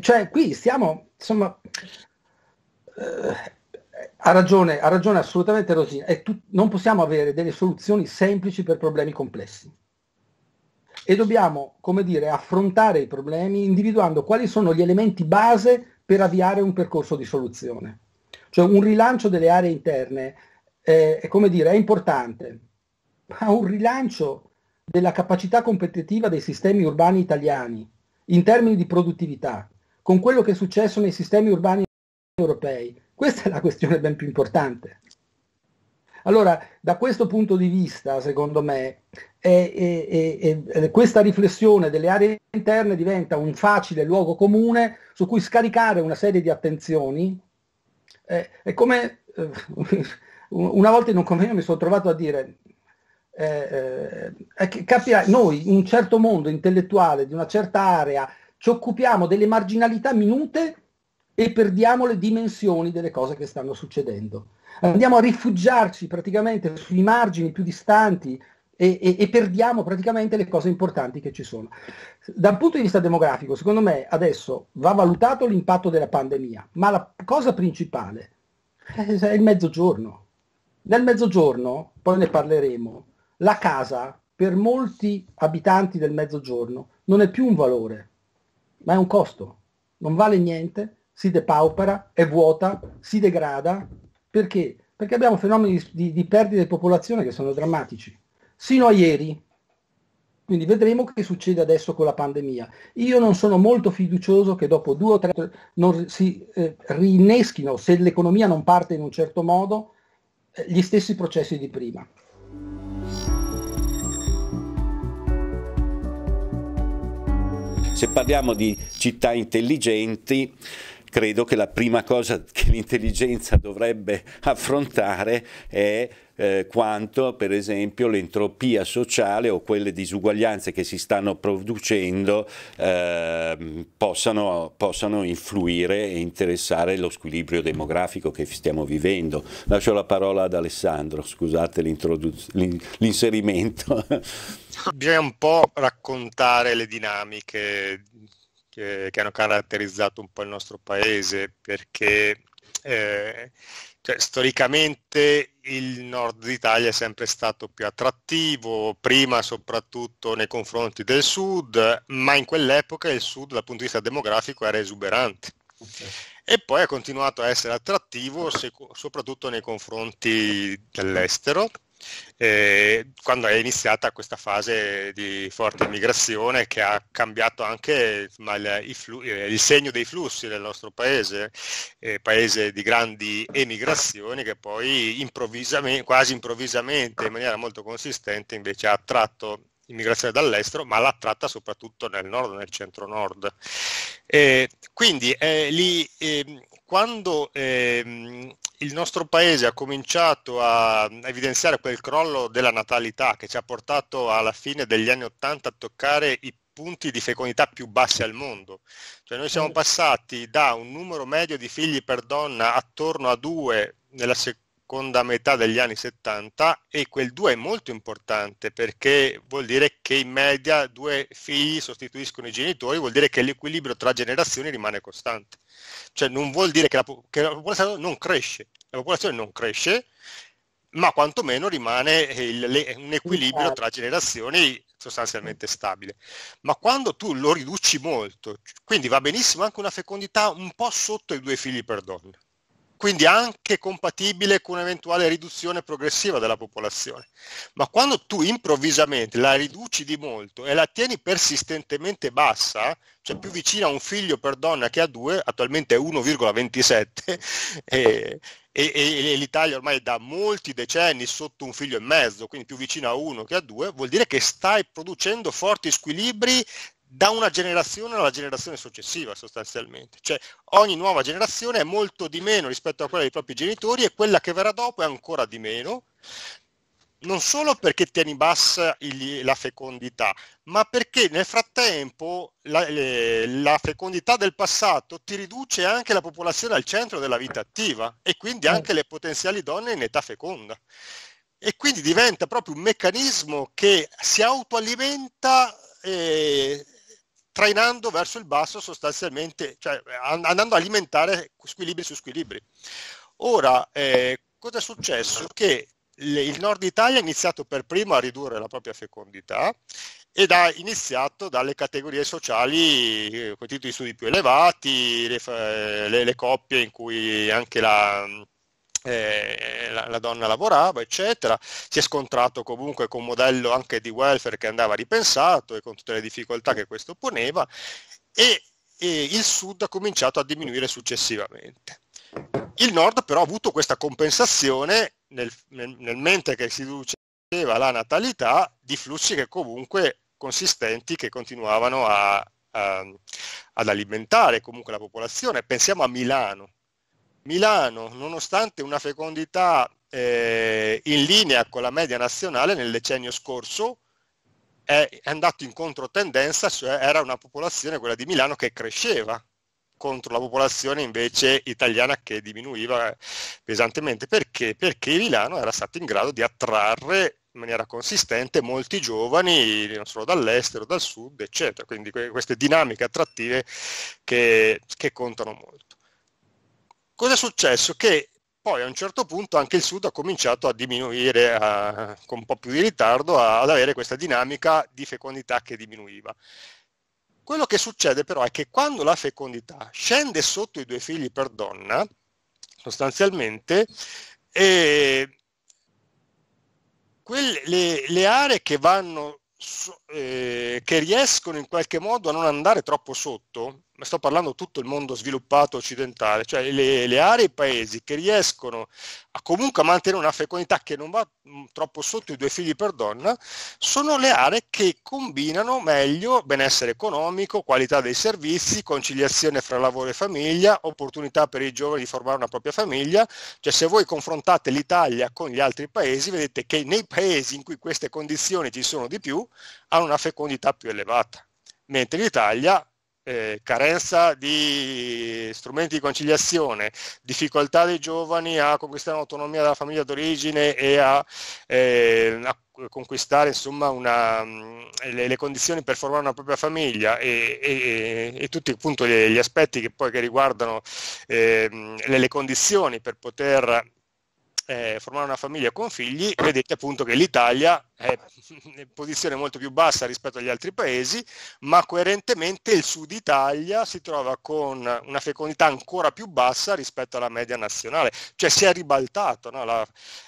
Speaker 3: cioè qui stiamo, insomma, eh, ha ragione, ha ragione assolutamente Rosina, e tu, non possiamo avere delle soluzioni semplici per problemi complessi. E dobbiamo, come dire, affrontare i problemi individuando quali sono gli elementi base per avviare un percorso di soluzione. Cioè un rilancio delle aree interne eh, è, come dire, è importante, ma un rilancio della capacità competitiva dei sistemi urbani italiani in termini di produttività, con quello che è successo nei sistemi urbani europei, questa è la questione ben più importante. Allora, da questo punto di vista, secondo me, è, è, è, questa riflessione delle aree interne diventa un facile luogo comune su cui scaricare una serie di attenzioni. Eh, è come eh, una volta in un convegno mi sono trovato a dire, eh, eh capirai, noi in un certo mondo intellettuale di una certa area ci occupiamo delle marginalità minute e perdiamo le dimensioni delle cose che stanno succedendo. Andiamo a rifugiarci praticamente sui margini più distanti e, e, e perdiamo praticamente le cose importanti che ci sono. Dal punto di vista demografico, secondo me adesso va valutato l'impatto della pandemia, ma la cosa principale è il mezzogiorno. Nel mezzogiorno, poi ne parleremo, la casa per molti abitanti del mezzogiorno non è più un valore, ma è un costo. Non vale niente si depaupera, è vuota, si degrada. Perché? Perché abbiamo fenomeni di, di perdita di popolazione che sono drammatici. Sino a ieri, quindi vedremo che succede adesso con la pandemia. Io non sono molto fiducioso che dopo due o tre non si eh, rineschino, se l'economia non parte in un certo modo, eh, gli stessi processi di prima.
Speaker 1: Se parliamo di città intelligenti, credo che la prima cosa che l'intelligenza dovrebbe affrontare è eh, quanto per esempio l'entropia sociale o quelle disuguaglianze che si stanno producendo eh, possano, possano, influire e interessare lo squilibrio demografico che stiamo vivendo. Lascio la parola ad Alessandro, scusate l'inserimento.
Speaker 2: Bisogna un po' raccontare le dinamiche che, che hanno caratterizzato un po' il nostro paese, perché eh, cioè, storicamente il nord Italia è sempre stato più attrattivo, prima soprattutto nei confronti del sud, ma in quell'epoca il sud dal punto di vista demografico era esuberante. Okay. E poi ha continuato a essere attrattivo se, soprattutto nei confronti dell'estero, eh, quando è iniziata questa fase di forte immigrazione che ha cambiato anche ma, il, flu- eh, il, segno dei flussi del nostro paese, eh, paese di grandi emigrazioni che poi improvvisamente, quasi improvvisamente in maniera molto consistente invece ha attratto immigrazione dall'estero, ma l'ha tratta soprattutto nel nord, nel centro-nord. Eh, quindi eh, lì, eh, quando ehm, il nostro paese ha cominciato a evidenziare quel crollo della natalità che ci ha portato alla fine degli anni Ottanta a toccare i punti di fecondità più bassi al mondo. Cioè noi siamo certo. passati da un numero medio di figli per donna attorno a due nella seconda seconda metà degli anni 70 e quel 2 è molto importante perché vuol dire che in media due figli sostituiscono i genitori, vuol dire che l'equilibrio tra generazioni rimane costante. Cioè non vuol dire che la, che la popolazione non cresce, la popolazione non cresce, ma quantomeno rimane eh, il, le, un equilibrio tra generazioni sostanzialmente stabile. Ma quando tu lo riduci molto, quindi va benissimo anche una fecondità un po' sotto i due figli per donna quindi anche compatibile con un'eventuale riduzione progressiva della popolazione. Ma quando tu improvvisamente la riduci di molto e la tieni persistentemente bassa, cioè più vicina a un figlio per donna che a due, attualmente è 1,27 e, e, e, l'Italia ormai da molti decenni sotto un figlio e mezzo, quindi più vicina a uno che a due, vuol dire che stai producendo forti squilibri da una generazione alla generazione successiva sostanzialmente, cioè ogni nuova generazione è molto di meno rispetto a quella dei propri genitori e quella che verrà dopo è ancora di meno, non solo perché tieni bassa il, la fecondità, ma perché nel frattempo la, le, la, fecondità del passato ti riduce anche la popolazione al centro della vita attiva e quindi mm. anche le potenziali donne in età feconda. E quindi diventa proprio un meccanismo che si autoalimenta eh, trainando verso il basso sostanzialmente, cioè andando a alimentare squilibri su squilibri. Ora, eh, cosa è successo? Che le, il nord Italia ha iniziato per primo a ridurre la propria fecondità ed ha iniziato dalle categorie sociali eh, con titoli di studi più elevati, le, le, le coppie in cui anche la, eh, la, la, donna lavorava, eccetera, si è scontrato comunque con un modello anche di welfare che andava ripensato e con tutte le difficoltà che questo poneva e, e il sud ha cominciato a diminuire successivamente. Il nord però ha avuto questa compensazione nel, nel, nel mentre che si riduceva la natalità di flussi che comunque consistenti che continuavano a, a, ad alimentare comunque la popolazione. Pensiamo a Milano, Milano, nonostante una fecondità eh, in linea con la media nazionale nel decennio scorso, è, andato in controtendenza, cioè era una popolazione, quella di Milano, che cresceva contro la popolazione invece italiana che diminuiva eh, pesantemente. Perché? Perché Milano era stato in grado di attrarre in maniera consistente molti giovani, non solo dall'estero, dal sud, eccetera. Quindi que- queste dinamiche attrattive che, che contano molto. Cosa è successo? Che poi a un certo punto anche il Sud ha cominciato a diminuire a, con un po' più di ritardo a, ad avere questa dinamica di fecondità che diminuiva. Quello che succede però è che quando la fecondità scende sotto i due figli per donna, sostanzialmente, eh, quelle, le, le, aree che, vanno, eh, che riescono in qualche modo a non andare troppo sotto, ma sto parlando tutto il mondo sviluppato occidentale, cioè le, le aree e i paesi che riescono a comunque a mantenere una fecondità che non va mm, troppo sotto i due figli per donna, sono le aree che combinano meglio benessere economico, qualità dei servizi, conciliazione fra lavoro e famiglia, opportunità per i giovani di formare una propria famiglia, cioè se voi confrontate l'Italia con gli altri paesi, vedete che nei paesi in cui queste condizioni ci sono di più, hanno una fecondità più elevata mentre l'Italia eh, carenza di strumenti di conciliazione, difficoltà dei giovani a conquistare l'autonomia della famiglia d'origine e a, eh, a conquistare insomma, una, mm, le, le, condizioni per formare una propria famiglia e, e, e tutti appunto, gli, gli, aspetti che poi che riguardano eh, le, le condizioni per poter eh, formare una famiglia con figli, vedete appunto che l'Italia è in posizione molto più bassa rispetto agli altri paesi, ma coerentemente il sud Italia si trova con una fecondità ancora più bassa rispetto alla media nazionale, cioè si è ribaltato, no? la,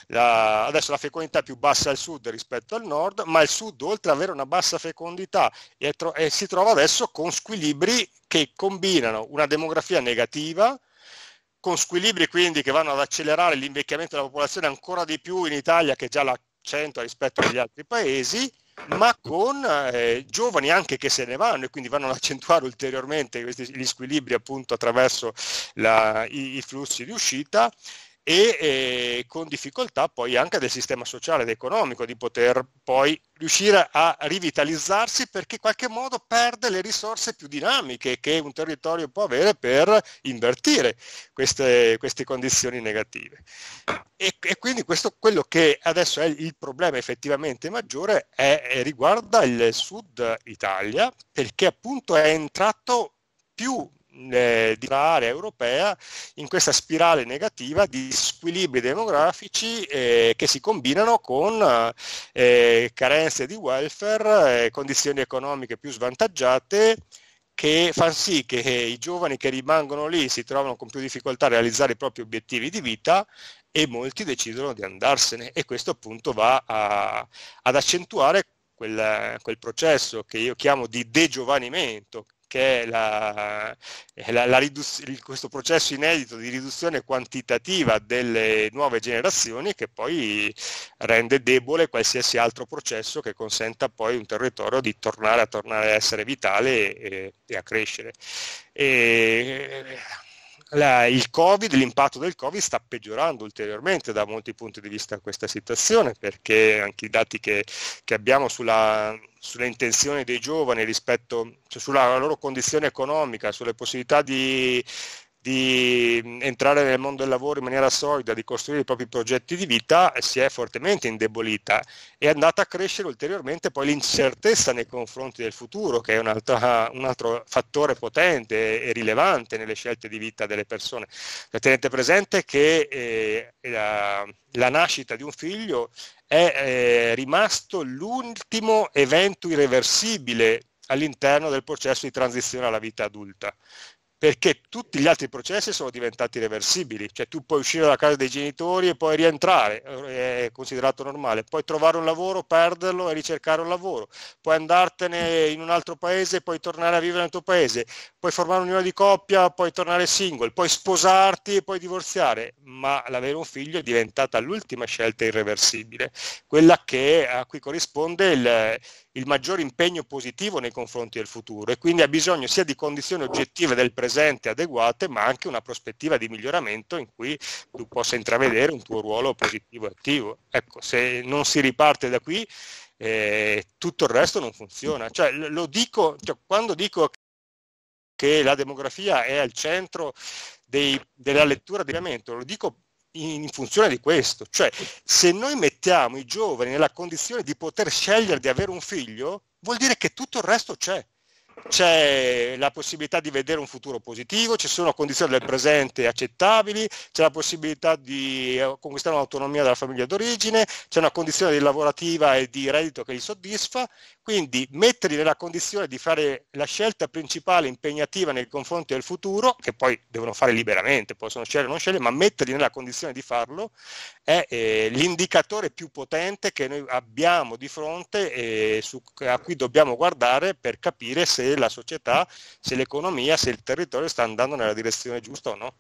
Speaker 2: la, adesso la fecondità è più bassa al sud rispetto al nord, ma il sud oltre ad avere una bassa fecondità è, e eh, si trova adesso con squilibri che combinano una demografia negativa, con squilibri quindi che vanno ad accelerare l'invecchiamento della popolazione ancora di più in Italia che già la 100 rispetto agli altri paesi, ma con eh, giovani anche che se ne vanno e quindi vanno ad accentuare ulteriormente questi, gli squilibri appunto attraverso la, i, i flussi di uscita e eh, con difficoltà poi anche del sistema sociale ed economico di poter poi riuscire a rivitalizzarsi perché in qualche modo perde le risorse più dinamiche che un territorio può avere per invertire queste, queste condizioni negative. E, e quindi questo, quello che adesso è il problema effettivamente maggiore è, è riguarda il sud Italia perché appunto è entrato più eh, di un'area europea in questa spirale negativa di squilibri demografici eh, che si combinano con eh, carenze di welfare, eh, condizioni economiche più svantaggiate che fanno sì che i giovani che rimangono lì si trovano con più difficoltà a realizzare i propri obiettivi di vita e molti decidono di andarsene e questo appunto va a, ad accentuare quel, quel processo che io chiamo di degiovanimento, che è, la, è eh, la, la questo processo inedito di riduzione quantitativa delle nuove generazioni che poi rende debole qualsiasi altro processo che consenta poi un territorio di tornare a tornare a essere vitale e, e a crescere. E, la, il Covid, l'impatto del Covid sta peggiorando ulteriormente da molti punti di vista questa situazione, perché anche i dati che, che abbiamo sulla, sulle intenzioni dei giovani rispetto, cioè sulla loro condizione economica, sulle possibilità di, di mm, entrare nel mondo del lavoro in maniera solida, di costruire i propri progetti di vita, eh, si è fortemente indebolita. È andata a crescere ulteriormente poi l'incertezza nei confronti del futuro, che è un altro fattore potente e rilevante nelle scelte di vita delle persone. Cioè, tenete presente che eh, la, la nascita di un figlio è eh, rimasto l'ultimo evento irreversibile all'interno del processo di transizione alla vita adulta perché tutti gli altri processi sono diventati reversibili, cioè tu puoi uscire dalla casa dei genitori e poi rientrare, eh, è considerato normale, puoi trovare un lavoro, perderlo e ricercare un lavoro, puoi andartene in un altro paese, e puoi tornare a vivere nel tuo paese, puoi formare un'unione di coppia, puoi tornare single, puoi sposarti e puoi divorziare, ma l'avere un figlio è diventata l'ultima scelta irreversibile, quella che a cui corrisponde il il maggior impegno positivo nei confronti del futuro e quindi ha bisogno sia di condizioni oggettive del presente adeguate ma anche una prospettiva di miglioramento in cui tu possa intravedere un tuo ruolo positivo e attivo. Ecco, se non si riparte da qui eh, tutto il resto non funziona. Cioè, lo dico, cioè, quando dico che la demografia è al centro dei, della lettura di Lamento, lo dico in funzione di questo. Cioè, se noi mettiamo i giovani nella condizione di poter scegliere di avere un figlio, vuol dire che tutto il resto c'è. C'è la possibilità di vedere un futuro positivo, ci sono condizioni del presente accettabili, c'è la possibilità di eh, conquistare un'autonomia dalla famiglia d'origine, c'è una condizione lavorativa e di reddito che li soddisfa, quindi metterli nella condizione di fare la scelta principale impegnativa nei confronti del futuro, che poi devono fare liberamente, possono scegliere o non scegliere, ma metterli nella condizione di farlo è eh, l'indicatore più potente che noi abbiamo di fronte e su, a cui dobbiamo guardare per capire se la società, se l'economia, se il territorio sta andando nella direzione giusta o no.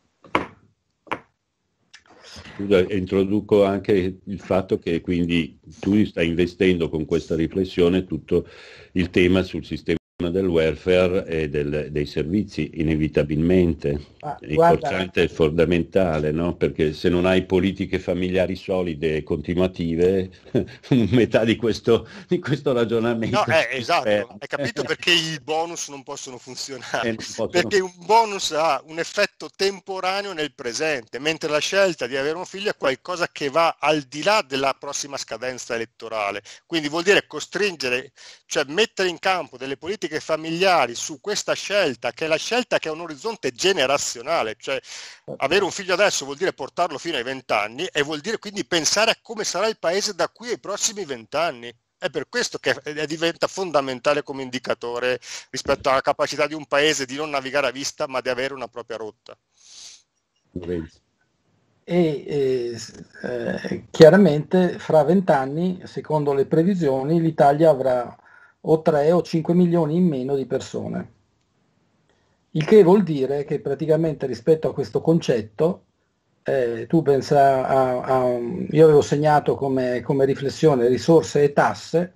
Speaker 1: Scusa, introduco anche il fatto che quindi tu stai investendo con questa riflessione tutto il tema sul sistema del welfare e del, dei servizi, inevitabilmente. Ah, il corsante è fondamentale, no? perché se non hai politiche familiari solide e continuative, metà di questo, di questo ragionamento... No, eh, esatto, eh.
Speaker 2: hai capito perché i bonus non possono funzionare, eh, non possono. perché un bonus ha un effetto temporaneo nel presente, mentre la scelta di avere un figlio è qualcosa che va al di là della prossima scadenza elettorale. Quindi vuol dire costringere, cioè mettere in campo delle politiche politiche familiari su questa scelta, che è la scelta che ha un orizzonte generazionale, cioè eh. avere un figlio adesso vuol dire portarlo fino ai vent'anni e vuol dire quindi pensare a come sarà il paese da qui ai prossimi vent'anni. È per questo che diventa fondamentale come indicatore rispetto alla capacità di un paese di non navigare a vista ma di avere una propria rotta.
Speaker 1: E
Speaker 3: eh, chiaramente fra vent'anni, secondo le previsioni, l'Italia avrà o 3 o 5 milioni in meno di persone. Il che vuol dire che praticamente rispetto a questo concetto, eh, tu pensa a, a, io avevo segnato come, come riflessione risorse e tasse,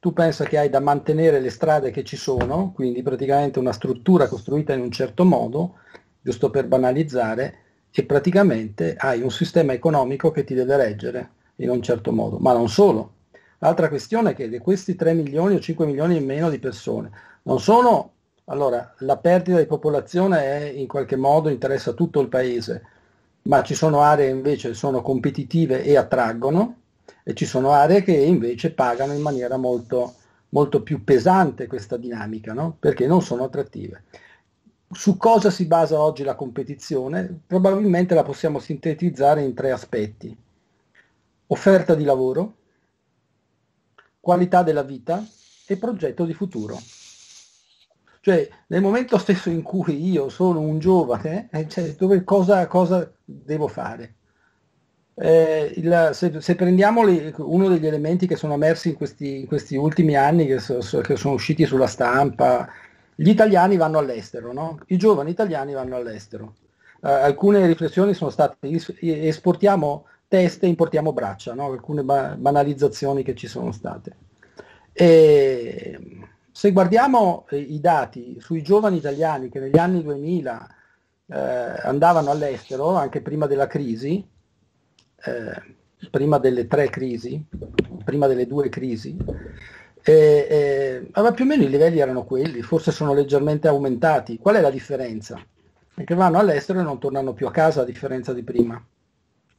Speaker 3: tu pensa che hai da mantenere le strade che ci sono, quindi praticamente una struttura costruita in un certo modo, giusto per banalizzare, e praticamente hai un sistema economico che ti deve reggere in un certo modo, ma non solo, L'altra questione è che di questi 3 milioni o 5 milioni in meno di persone non sono... Allora, la perdita di popolazione è, in qualche modo interessa tutto il paese, ma ci sono aree invece che sono competitive e attraggono e ci sono aree che invece pagano in maniera molto, molto più pesante questa dinamica, no? perché non sono attrattive. Su cosa si basa oggi la competizione? Probabilmente la possiamo sintetizzare in tre aspetti. Offerta di lavoro, qualità della vita e progetto di futuro. Cioè, nel momento stesso in cui io sono un giovane, eh, cioè, dove, cosa, cosa, devo fare? Eh, il, se, se, prendiamo le, uno degli elementi che sono emersi in questi, in questi ultimi anni, che, so, che sono usciti sulla stampa, gli italiani vanno all'estero, no? i giovani italiani vanno all'estero. Uh, alcune riflessioni sono state esportiamo teste importiamo braccia, no? alcune ba- banalizzazioni che ci sono state. E se guardiamo eh, i dati sui giovani italiani che negli anni 2000 eh, andavano all'estero, anche prima della crisi, eh, prima delle tre crisi, prima delle due crisi, eh, eh, allora più o meno i livelli erano quelli, forse sono leggermente aumentati. Qual è la differenza? È che vanno all'estero e non tornano più a casa a differenza di prima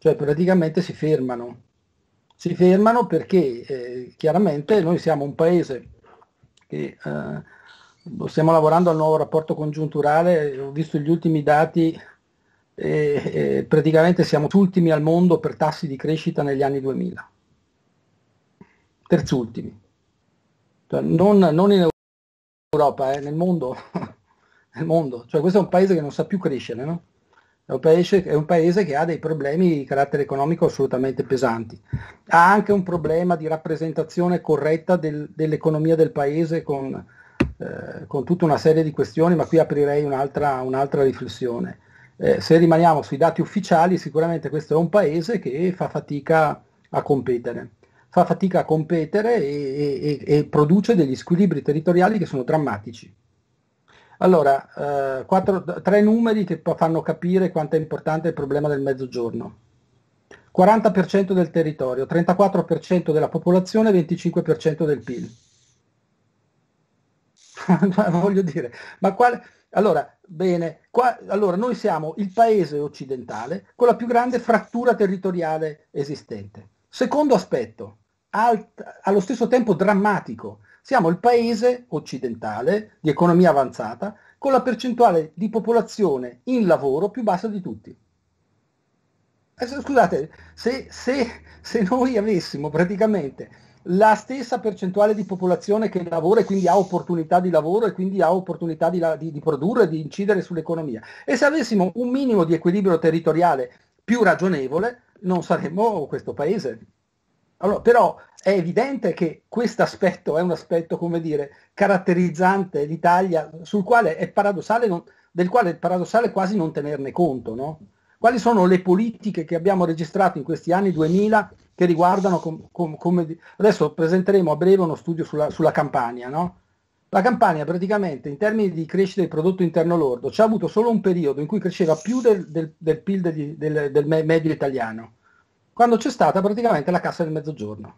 Speaker 3: cioè praticamente si fermano. Si fermano perché eh, chiaramente noi siamo un paese che eh, stiamo lavorando al nuovo rapporto congiunturale, ho visto gli ultimi dati e, e praticamente siamo ultimi al mondo per tassi di crescita negli anni 2000. Terzultimi. Cioè, non, non in Europa, eh, nel mondo. nel mondo. Cioè questo è un paese che non sa più crescere, no? È un, paese, è un, paese, che ha dei problemi di carattere economico assolutamente pesanti. Ha anche un problema di rappresentazione corretta del, dell'economia del paese con, eh, con, tutta una serie di questioni, ma qui aprirei un'altra, un'altra riflessione. Eh, se rimaniamo sui dati ufficiali, sicuramente questo è un paese che fa fatica a competere. Fa fatica a competere e, e, e produce degli squilibri territoriali che sono drammatici. Allora, eh, quattro, tre numeri che fanno capire quanto è importante il problema del mezzogiorno. 40% del territorio, 34% della popolazione, 25% del PIL. Voglio dire, ma quale... Allora, bene, qua, allora noi siamo il paese occidentale con la più grande frattura territoriale esistente. Secondo aspetto, alt, allo stesso tempo drammatico, siamo il paese occidentale di economia avanzata con la percentuale di popolazione in lavoro più bassa di tutti. Eh, scusate, se, se, se noi avessimo praticamente la stessa percentuale di popolazione che lavora e quindi ha opportunità di lavoro e quindi ha opportunità di, di, di produrre di incidere sull'economia. E se avessimo un minimo di equilibrio territoriale più ragionevole, non saremmo questo paese. Allora, però è evidente che questo aspetto è un aspetto, come dire, caratterizzante l'Italia, sul quale è paradossale non, del quale è paradossale quasi non tenerne conto. No? Quali sono le politiche che abbiamo registrato in questi anni 2000 che riguardano, com, com, come, adesso presenteremo a breve uno studio sulla, sulla Campania. No? La Campania praticamente in termini di crescita del prodotto interno lordo ci ha avuto solo un periodo in cui cresceva più del, del, del PIL degli, del, del medio italiano quando c'è stata praticamente la Cassa del Mezzogiorno,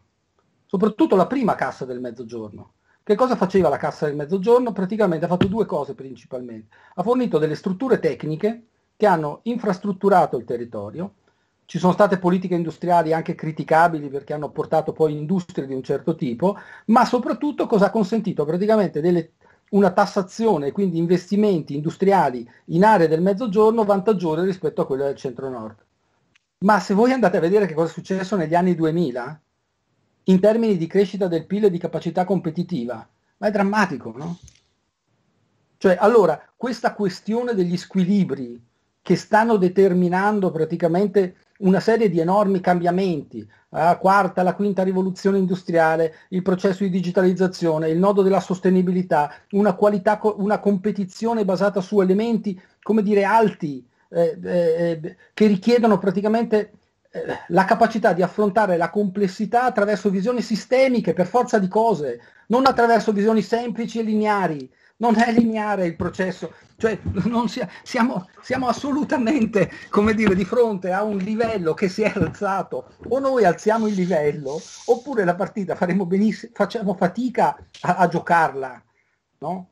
Speaker 3: soprattutto la prima Cassa del Mezzogiorno. Che cosa faceva la Cassa del Mezzogiorno? Praticamente ha fatto due cose principalmente. Ha fornito delle strutture tecniche che hanno infrastrutturato il territorio, ci sono state politiche industriali anche criticabili perché hanno portato poi industrie di un certo tipo, ma soprattutto cosa ha consentito praticamente delle, una tassazione, quindi investimenti industriali in aree del mezzogiorno vantaggiose rispetto a quelle del centro-nord. Ma se voi andate a vedere che cosa è successo negli anni 2000, in termini di crescita del PIL e di capacità competitiva, ma è drammatico, no? Cioè, allora, questa questione degli squilibri che stanno determinando praticamente una serie di enormi cambiamenti, la quarta, la quinta rivoluzione industriale, il processo di digitalizzazione, il nodo della sostenibilità, una, qualità, una competizione basata su elementi, come dire, alti, eh, eh, eh, che richiedono praticamente eh, la capacità di affrontare la complessità attraverso visioni sistemiche per forza di cose, non attraverso visioni semplici e lineari. Non è lineare il processo, cioè non sia, siamo, siamo, assolutamente come dire, di fronte a un livello che si è alzato. O noi alziamo il livello, oppure la partita faremo benissimo, facciamo fatica a, a giocarla. No?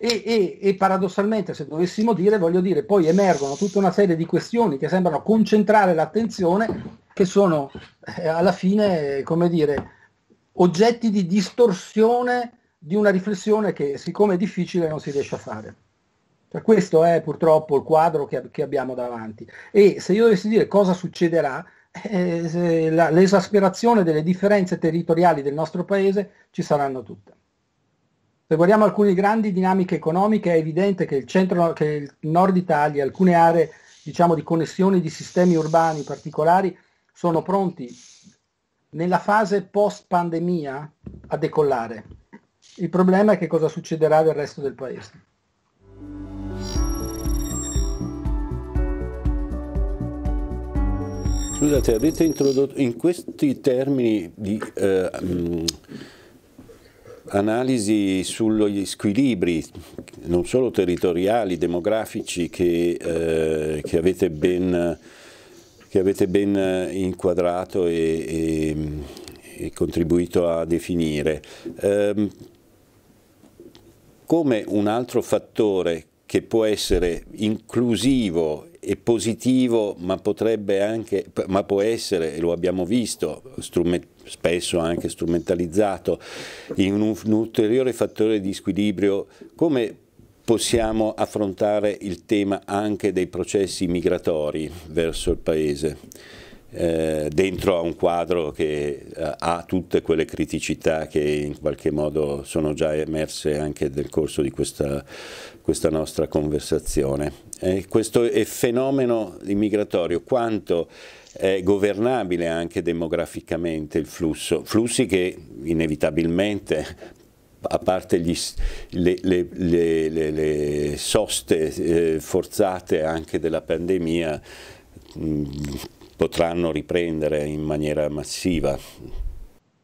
Speaker 3: E, e, e, paradossalmente, se dovessimo dire, voglio dire, poi emergono tutta una serie di questioni che sembrano concentrare l'attenzione, che sono eh, alla fine, come dire, oggetti di distorsione di una riflessione che, siccome è difficile, non si riesce a fare. Cioè, questo è purtroppo il quadro che, che, abbiamo davanti. E se io dovessi dire cosa succederà, eh, la, l'esasperazione delle differenze territoriali del nostro paese ci saranno tutte. Se guardiamo alcune grandi dinamiche economiche è evidente che il, centro, che il nord Italia, alcune aree diciamo, di connessione di sistemi urbani particolari sono pronti nella fase post pandemia a decollare. Il problema è che cosa succederà del resto del paese.
Speaker 1: Scusate, avete introdotto in questi termini di eh, mm, analisi sugli squilibri non solo territoriali, demografici che, eh, che, avete, ben, che avete, ben, eh, inquadrato e, e, e contribuito a definire. Eh, come un altro fattore che può essere inclusivo è positivo, ma potrebbe anche, ma può essere, e lo abbiamo visto, spesso anche strumentalizzato, in un, un ulteriore fattore di squilibrio, come possiamo affrontare il tema anche dei processi migratori verso il Paese? Eh, dentro a un quadro che eh, ha tutte quelle criticità che in qualche modo sono già emerse anche nel corso di questa, questa nostra conversazione eh, questo fenomeno immigratorio, quanto è governabile anche demograficamente il flusso, flussi che inevitabilmente a parte gli, le, le, le, le, soste eh, forzate anche della pandemia, mh, mm, potranno riprendere in maniera massiva.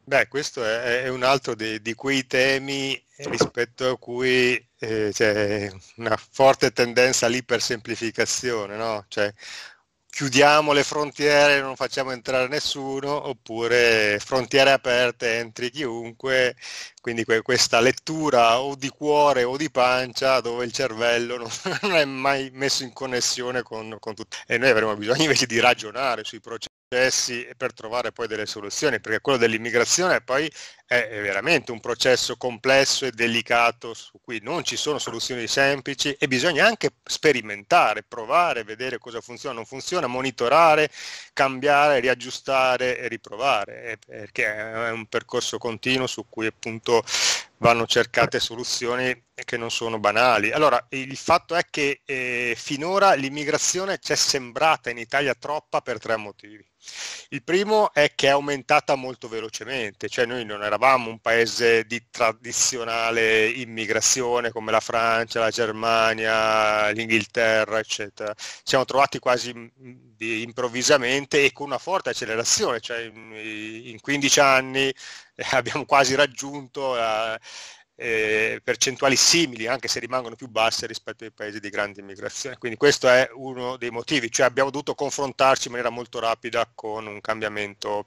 Speaker 2: Beh, questo è, è un altro di, di quei temi rispetto a cui eh, c'è una forte tendenza all'ipersemplificazione, no? Cioè, chiudiamo le frontiere, non facciamo entrare nessuno, oppure frontiere aperte, entri chiunque, quindi que- questa lettura o di cuore o di pancia dove il cervello non, non è mai messo in connessione con, con tutto. E noi avremo bisogno invece di ragionare sui processi per trovare poi delle soluzioni, perché quello dell'immigrazione poi è veramente un processo complesso e delicato su cui non ci sono soluzioni semplici e bisogna anche sperimentare, provare, vedere cosa funziona, non funziona, monitorare, cambiare, riaggiustare e riprovare, perché è un percorso continuo su cui appunto appunto vanno cercate soluzioni che non sono banali. Allora, il fatto è che eh, finora l'immigrazione c'è sembrata in Italia troppa per tre motivi. Il primo è che è aumentata molto velocemente, cioè noi non eravamo un paese di tradizionale immigrazione come la Francia, la Germania, l'Inghilterra, eccetera. Ci siamo trovati quasi mm, improvvisamente e con una forte accelerazione, cioè in 15 anni eh, abbiamo quasi raggiunto la, eh, percentuali simili, anche se rimangono più basse rispetto ai paesi di grande immigrazione. Quindi questo è uno dei motivi, cioè abbiamo dovuto confrontarci in maniera molto rapida con un cambiamento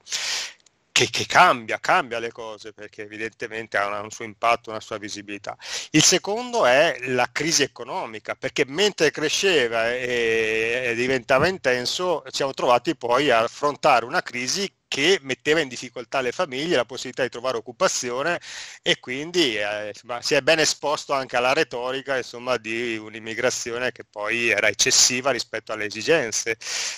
Speaker 2: che, che cambia, cambia le cose, perché evidentemente ha una, un suo impatto, una sua visibilità. Il secondo è la crisi economica, perché mentre cresceva e, e diventava intenso, ci siamo trovati poi a affrontare una crisi che metteva in difficoltà le famiglie, la possibilità di trovare occupazione e quindi eh, insomma, si è ben esposto anche alla retorica insomma, di un'immigrazione che poi era eccessiva rispetto alle esigenze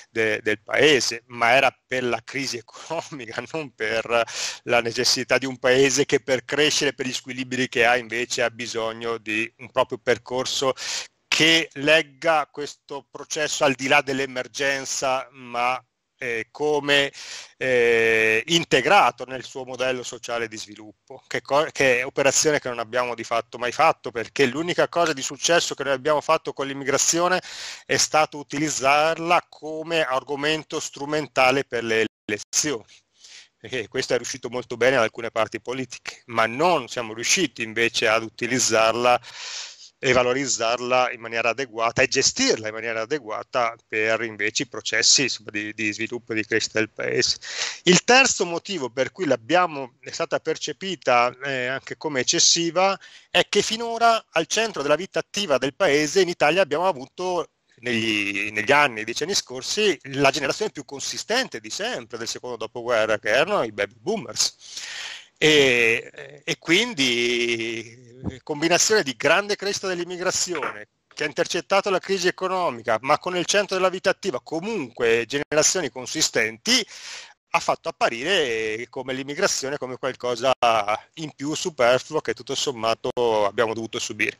Speaker 2: de- del paese, ma era per la crisi economica, non per la necessità di un paese che per crescere, per gli squilibri che ha invece ha bisogno di un proprio percorso che legga questo processo al di là dell'emergenza, ma eh, come eh, integrato nel suo modello sociale di sviluppo, che, co- che, è operazione che non abbiamo di fatto mai fatto, perché l'unica cosa di successo che noi abbiamo fatto con l'immigrazione è stato utilizzarla come argomento strumentale per le elezioni. Perché questo è riuscito molto bene ad alcune parti politiche, ma non siamo riusciti invece ad utilizzarla e valorizzarla in maniera adeguata e gestirla in maniera adeguata per invece i processi insomma, di, di, sviluppo e di crescita del paese. Il terzo motivo per cui l'abbiamo, è stata percepita eh, anche come eccessiva è che finora al centro della vita attiva del paese in Italia abbiamo avuto negli, negli anni, decenni scorsi, la generazione più consistente di sempre del secondo dopoguerra, che erano i baby boomers e, e quindi combinazione di grande crescita dell'immigrazione, che ha intercettato la crisi economica, ma con il centro della vita attiva comunque generazioni consistenti, ha fatto apparire come l'immigrazione come qualcosa in più superfluo che tutto sommato abbiamo dovuto subire.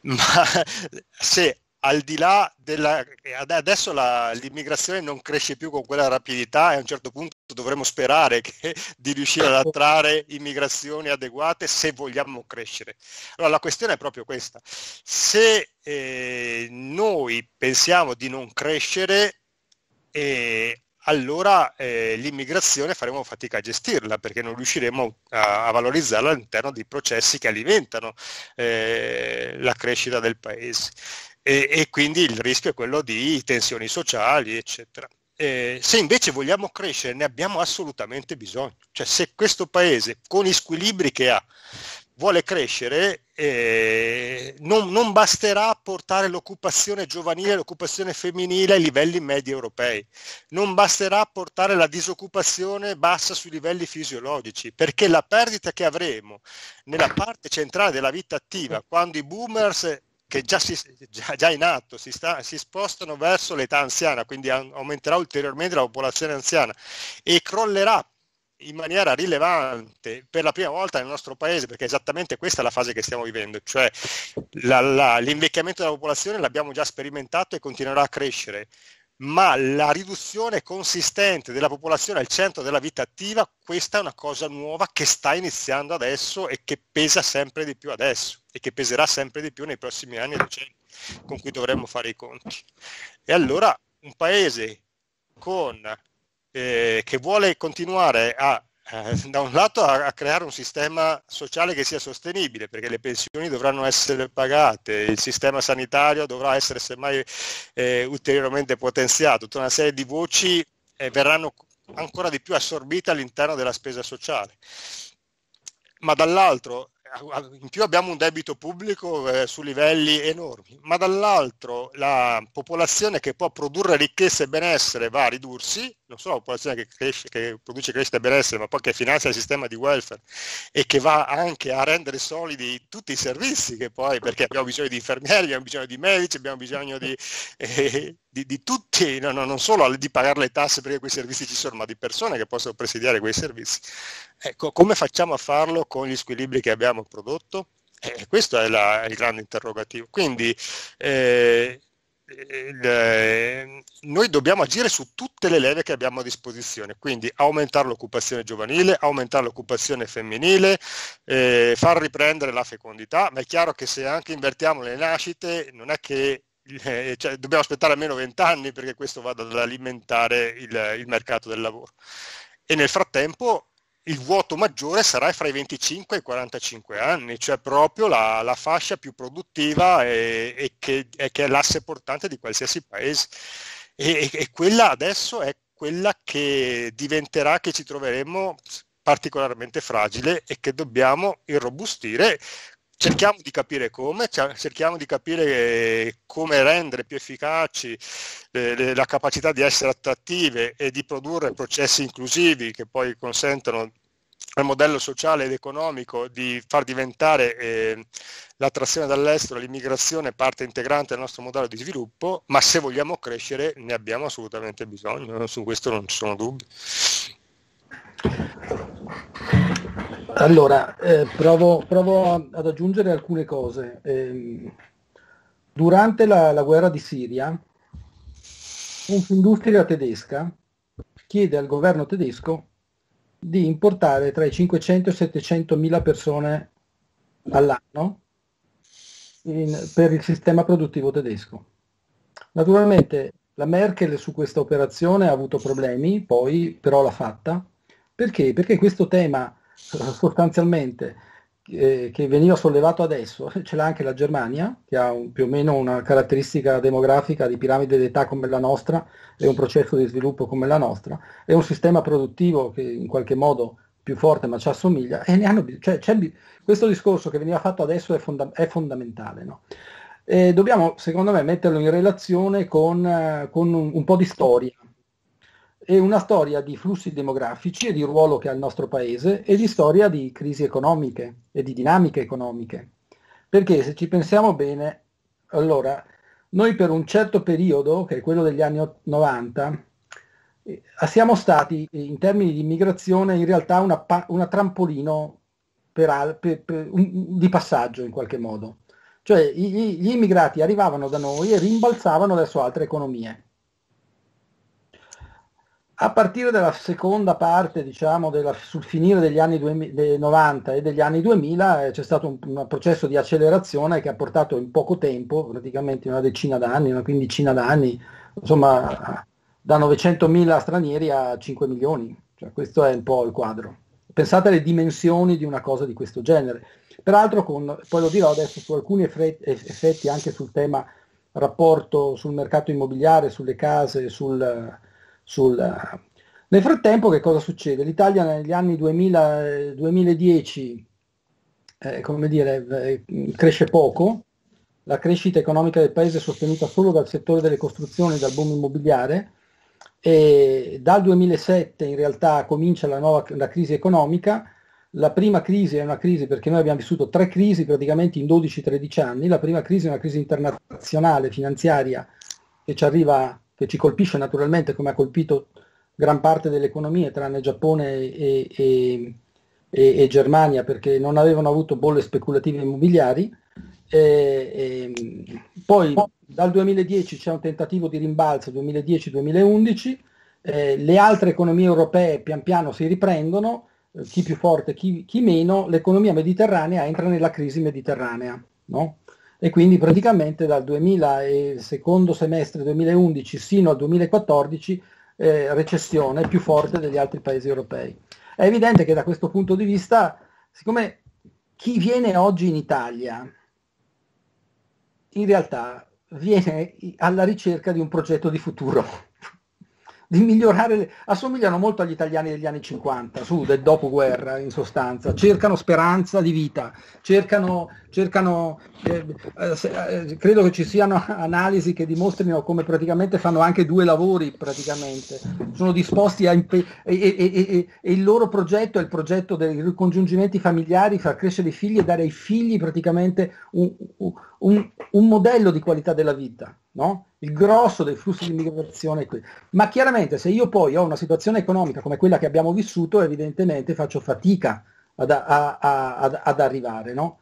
Speaker 2: Ma se al di là della... Eh, adesso la, l'immigrazione non cresce più con quella rapidità e a un certo punto dovremmo sperare che, di riuscire ad ecco. attrarre immigrazioni adeguate se vogliamo crescere. Allora la questione è proprio questa. Se eh, noi pensiamo di non crescere, eh, allora eh, l'immigrazione faremo fatica a gestirla perché non riusciremo a, a valorizzarla all'interno dei processi che alimentano eh, la crescita del paese e, e quindi il rischio è quello di tensioni sociali, eccetera. Eh, se invece vogliamo crescere ne abbiamo assolutamente bisogno. Cioè se questo paese con gli squilibri che ha vuole crescere, eh, non, non, basterà portare l'occupazione giovanile, l'occupazione femminile ai livelli medi europei, non basterà portare la disoccupazione bassa sui livelli fisiologici, perché la perdita che avremo nella parte centrale della vita attiva, quando i boomers che già, si, già, già in atto si, sta, si spostano verso l'età anziana, quindi aumenterà ulteriormente la popolazione anziana e crollerà in maniera rilevante per la prima volta nel nostro paese, perché esattamente questa è la fase che stiamo vivendo, cioè la, la, l'invecchiamento della popolazione l'abbiamo già sperimentato e continuerà a crescere, ma la riduzione consistente della popolazione al centro della vita attiva, questa è una cosa nuova che sta iniziando adesso e che pesa sempre di più adesso e che peserà sempre di più nei prossimi anni e decenni, cioè, con cui dovremmo fare i conti. E allora un paese con, eh, che vuole continuare a eh, da un lato a, a, creare un sistema sociale che sia sostenibile, perché le pensioni dovranno essere pagate, il sistema sanitario dovrà essere semmai eh, ulteriormente potenziato, tutta una serie di voci eh, verranno ancora di più assorbite all'interno della spesa sociale. Ma dall'altro in più abbiamo un debito pubblico eh, su livelli enormi, ma dall'altro la popolazione che può produrre ricchezza e benessere va a ridursi, non solo la popolazione che, cresce, che produce crescita e benessere, ma poi che finanzia il sistema di welfare e che va anche a rendere solidi tutti i servizi che poi, perché abbiamo bisogno di infermieri, abbiamo bisogno di medici, abbiamo bisogno di... Eh, di, di tutti, no, no, non solo di pagare le tasse perché quei servizi ci sono, ma di persone che possono presidiare quei servizi. Ecco, come facciamo a farlo con gli squilibri che abbiamo prodotto? Eh, questo è, la, il grande interrogativo. Quindi eh, eh, noi dobbiamo agire su tutte le leve che abbiamo a disposizione, quindi aumentare l'occupazione giovanile, aumentare l'occupazione femminile, eh, far riprendere la fecondità, ma è chiaro che se anche invertiamo le nascite non è che eh, cioè, dobbiamo aspettare almeno 20 anni perché questo vada ad alimentare il, il mercato del lavoro. E nel frattempo il vuoto maggiore sarà fra i 25 e i 45 anni, cioè proprio la, la fascia più produttiva e, e, che, e, che, è l'asse portante di qualsiasi paese. E, e, quella adesso è quella che diventerà, che ci troveremo particolarmente fragile e che dobbiamo irrobustire cerchiamo di capire come, cerchiamo di capire eh, come rendere più efficaci eh, la capacità di essere attrattive e di produrre processi inclusivi che poi consentono al modello sociale ed economico di far diventare eh, l'attrazione dall'estero, l'immigrazione parte integrante del nostro modello di sviluppo, ma se vogliamo crescere ne abbiamo assolutamente bisogno, su questo non ci sono dubbi.
Speaker 3: Allora, eh, provo, provo, ad aggiungere alcune cose. Eh, durante la, la, guerra di Siria, un'industria tedesca chiede al governo tedesco di importare tra i 500 e i 700 mila persone all'anno in, per il sistema produttivo tedesco. Naturalmente la Merkel su questa operazione ha avuto problemi, poi però l'ha fatta. Perché? Perché questo tema sostanzialmente eh, che veniva sollevato adesso, ce l'ha anche la Germania, che ha un, più o meno una caratteristica demografica di piramide d'età come la nostra e un processo di sviluppo come la nostra, e un sistema produttivo che in qualche modo più forte ma ci assomiglia, e ne hanno, cioè, questo discorso che veniva fatto adesso è, fonda, è fondamentale. No? dobbiamo, secondo me, metterlo in relazione con, eh, con un, un po' di storia è una storia di flussi demografici e di ruolo che ha il nostro paese e di storia di crisi economiche e di dinamiche economiche. Perché se ci pensiamo bene, allora, noi per un certo periodo, che è quello degli anni 90, eh, siamo stati in termini di immigrazione in realtà una, una trampolino per, per, per, un, di passaggio in qualche modo. Cioè gli, gli immigrati arrivavano da noi e rimbalzavano verso altre economie a partire dalla seconda parte, diciamo, della, sul finire degli anni 2000, 90 e degli anni 2000, eh, c'è stato un, un, processo di accelerazione che ha portato in poco tempo, praticamente una decina d'anni, una quindicina d'anni, insomma, da 900.000 stranieri a 5 milioni. Cioè, questo è un po' il quadro. Pensate alle dimensioni di una cosa di questo genere. Peraltro, con, poi lo dirò adesso, su alcuni effetti anche sul tema rapporto sul mercato immobiliare, sulle case, sul sul... Nel frattempo che cosa succede? L'Italia negli anni 2000, 2010 eh, come dire, eh, cresce poco, la crescita economica del paese è sostenuta solo dal settore delle costruzioni, e dal boom immobiliare, e dal 2007 in realtà comincia la, nuova, la crisi economica, la prima crisi è una crisi perché noi abbiamo vissuto tre crisi praticamente in 12-13 anni, la prima crisi è una crisi internazionale, finanziaria, che ci arriva che ci colpisce naturalmente come ha colpito gran parte delle economie tranne Giappone e, e, e, e Germania perché non avevano avuto bolle speculative immobiliari. poi dal 2010 c'è un tentativo di rimbalzo 2010-2011, eh, le altre economie europee pian piano si riprendono, eh, chi più forte, chi, chi, meno, l'economia mediterranea entra nella crisi mediterranea. No? e quindi praticamente dal 2000 e secondo semestre 2011 sino al 2014 eh, recessione più forte degli altri paesi europei. È evidente che da questo punto di vista, siccome chi viene oggi in Italia in realtà viene alla ricerca di un progetto di futuro di migliorare, le... assomigliano molto agli italiani degli anni 50, su, del dopoguerra in sostanza, cercano speranza di vita, cercano, cercano eh, eh, eh, credo che ci siano analisi che dimostrino come praticamente fanno anche due lavori, praticamente, sono disposti a impe- e, e, e, il loro progetto è il progetto dei ricongiungimenti familiari, far crescere i figli e dare ai figli praticamente un, un, un modello di qualità della vita, no? il grosso dei flussi di migrazione è qui. Ma chiaramente se io poi ho una situazione economica come quella che abbiamo vissuto, evidentemente faccio fatica ad, a, a, ad, ad arrivare, no?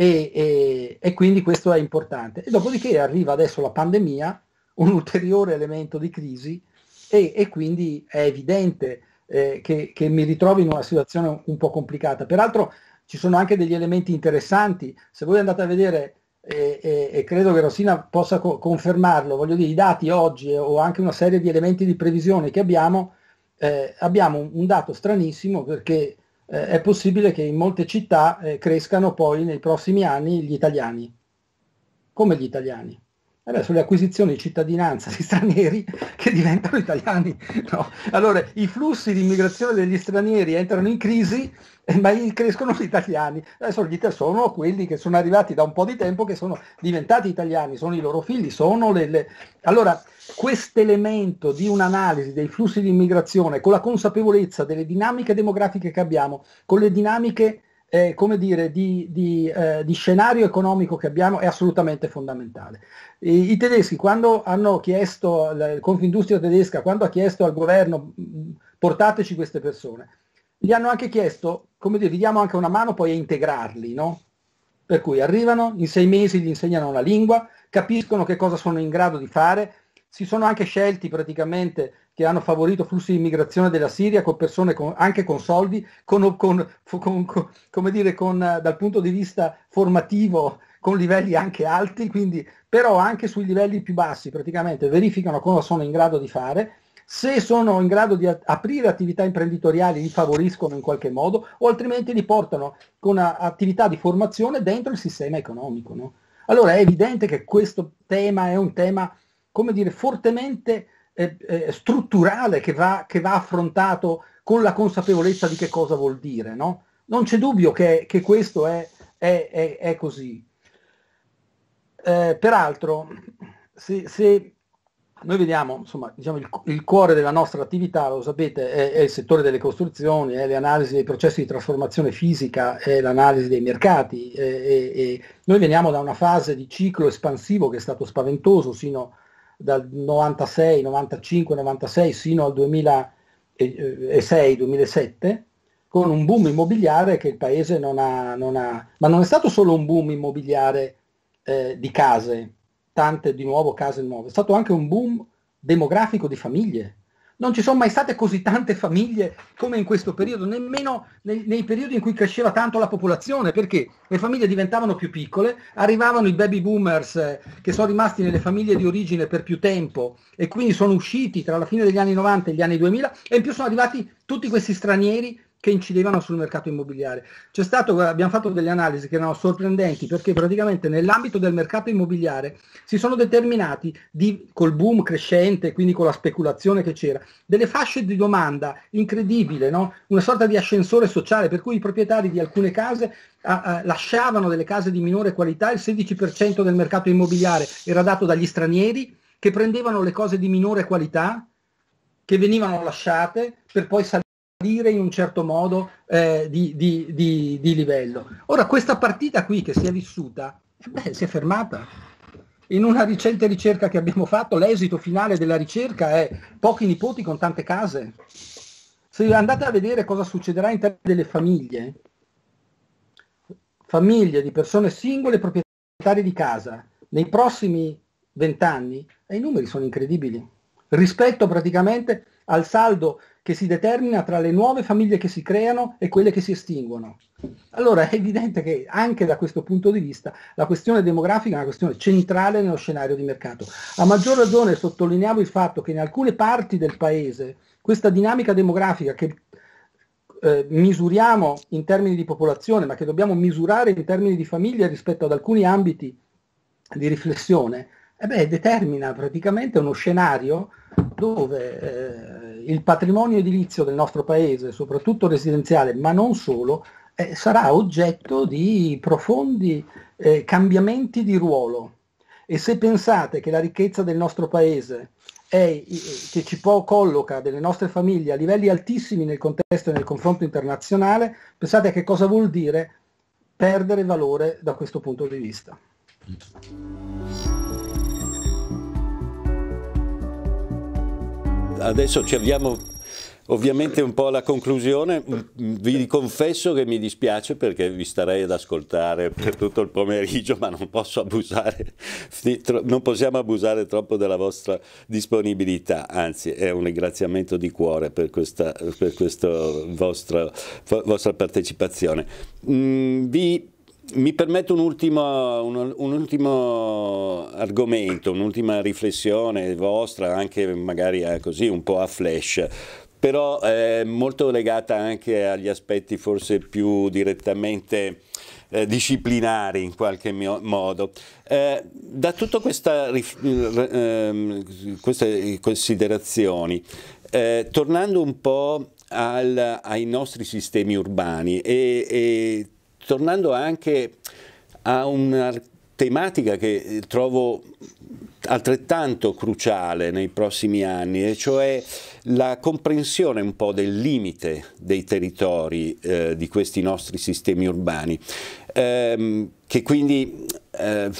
Speaker 3: E, e, e, quindi questo è importante. E dopodiché arriva adesso la pandemia, un ulteriore elemento di crisi, e, e quindi è evidente eh, che, che mi ritrovo in una situazione un po' complicata. Peraltro ci sono anche degli elementi interessanti. Se voi andate a vedere e, e, e, credo che Rossina possa co- confermarlo, voglio dire, i dati oggi eh, o anche una serie di elementi di previsione che abbiamo, eh, abbiamo un, un, dato stranissimo perché eh, è possibile che in molte città eh, crescano poi nei prossimi anni gli italiani. Come gli italiani? Vabbè, eh sulle acquisizioni di cittadinanza di stranieri che diventano italiani. No? Allora, i flussi di immigrazione degli stranieri entrano in crisi, eh, ma crescono gli italiani. Adesso gli sono quelli che sono arrivati da un po' di tempo, che sono diventati italiani, sono i loro figli, sono le... le... Allora, questo elemento di un'analisi dei flussi di immigrazione con la consapevolezza delle dinamiche demografiche che abbiamo, con le dinamiche eh, come dire, di, di, eh, di, scenario economico che abbiamo è assolutamente fondamentale. I, i tedeschi quando hanno chiesto, la Confindustria tedesca, quando ha chiesto al governo mm, portateci queste persone, gli hanno anche chiesto, come dire, vi diamo anche una mano poi a integrarli, no? Per cui arrivano, in sei mesi gli insegnano la lingua, capiscono che cosa sono in grado di fare, si sono anche scelti praticamente che hanno favorito flussi di immigrazione della Siria con persone con, anche con soldi, con, con, come dire, con, dal punto di vista formativo con livelli anche alti, quindi, però anche sui livelli più bassi praticamente verificano cosa sono in grado di fare, se sono in grado di aprire attività imprenditoriali li favoriscono in qualche modo o altrimenti li portano con attività di formazione dentro il sistema economico. No? Allora è evidente che questo tema è un tema, come dire, fortemente eh, strutturale che va, che va, affrontato con la consapevolezza di che cosa vuol dire. No? Non c'è dubbio che, che questo è, è, è, è così. Eh, peraltro, se, se, noi vediamo, insomma, diciamo il, il, cuore della nostra attività, lo sapete, è, è, il settore delle costruzioni, è l'analisi dei processi di trasformazione fisica, è l'analisi dei mercati. È, è, noi veniamo da una fase di ciclo espansivo che è stato spaventoso sino dal 96, 95, 96 sino al 2006, 2007 eh, con un boom immobiliare che il paese non ha, non ha ma non è stato solo un boom immobiliare eh, di case, tante di nuovo case nuove, è stato anche un boom demografico di famiglie, non ci sono mai state così tante famiglie come in questo periodo, nemmeno nei, nei, periodi in cui cresceva tanto la popolazione, perché le famiglie diventavano più piccole, arrivavano i baby boomers eh, che sono rimasti nelle famiglie di origine per più tempo e quindi sono usciti tra la fine degli anni 90 e gli anni 2000 e in più sono arrivati tutti questi stranieri che incidevano sul mercato immobiliare. C'è stato, abbiamo fatto delle analisi che erano sorprendenti perché praticamente nell'ambito del mercato immobiliare si sono determinati di, col boom crescente, quindi con la speculazione che c'era, delle fasce di domanda incredibile, no? una sorta di ascensore sociale per cui i proprietari di alcune case a, a, lasciavano delle case di minore qualità, il 16% del mercato immobiliare era dato dagli stranieri che prendevano le cose di minore qualità, che venivano lasciate per poi salire dire in un certo modo eh, di, di, di, di, livello. Ora questa partita qui che si è vissuta eh, beh, si è fermata. In una recente ricerca che abbiamo fatto, l'esito finale della ricerca è pochi nipoti con tante case. Se andate a vedere cosa succederà in termini delle famiglie, famiglie di persone singole proprietarie di casa, nei prossimi vent'anni, eh, i numeri sono incredibili. Rispetto praticamente al saldo che si determina tra le nuove famiglie che si creano e quelle che si estinguono. Allora è evidente che anche da questo punto di vista la questione demografica è una questione centrale nello scenario di mercato. A maggior ragione sottolineavo il fatto che in alcune parti del paese questa dinamica demografica che eh, misuriamo in termini di popolazione, ma che dobbiamo misurare in termini di famiglia rispetto ad alcuni ambiti di riflessione, eh beh, determina praticamente uno scenario dove eh, il patrimonio edilizio del nostro paese, soprattutto residenziale, ma non solo, eh, sarà oggetto di profondi eh, cambiamenti di ruolo. E se pensate che la ricchezza del nostro paese è, eh, che ci può, colloca delle nostre famiglie a livelli altissimi nel contesto e nel confronto internazionale, pensate a che cosa vuol dire perdere valore da questo punto di vista.
Speaker 1: adesso ci avviamo ovviamente un po' alla conclusione. Vi confesso che mi dispiace perché vi starei ad ascoltare per tutto il pomeriggio, ma non posso abusare, non possiamo abusare troppo della vostra disponibilità. Anzi, è un ringraziamento di cuore per questa, per questa vostra, vostra partecipazione. Mm, vi mi permetto un ultimo, un, un ultimo argomento, un'ultima riflessione vostra, anche magari eh, così un po' a flash però eh, molto legata anche agli aspetti forse più direttamente eh, disciplinari in qualche modo. Eh, da tutte ehm, queste considerazioni, eh, tornando un po' al, ai nostri sistemi urbani e, e tornando anche a una tematica che trovo altrettanto cruciale nei prossimi anni, e cioè la comprensione un po' del limite dei territori eh, di questi nostri sistemi urbani, ehm, che quindi eh,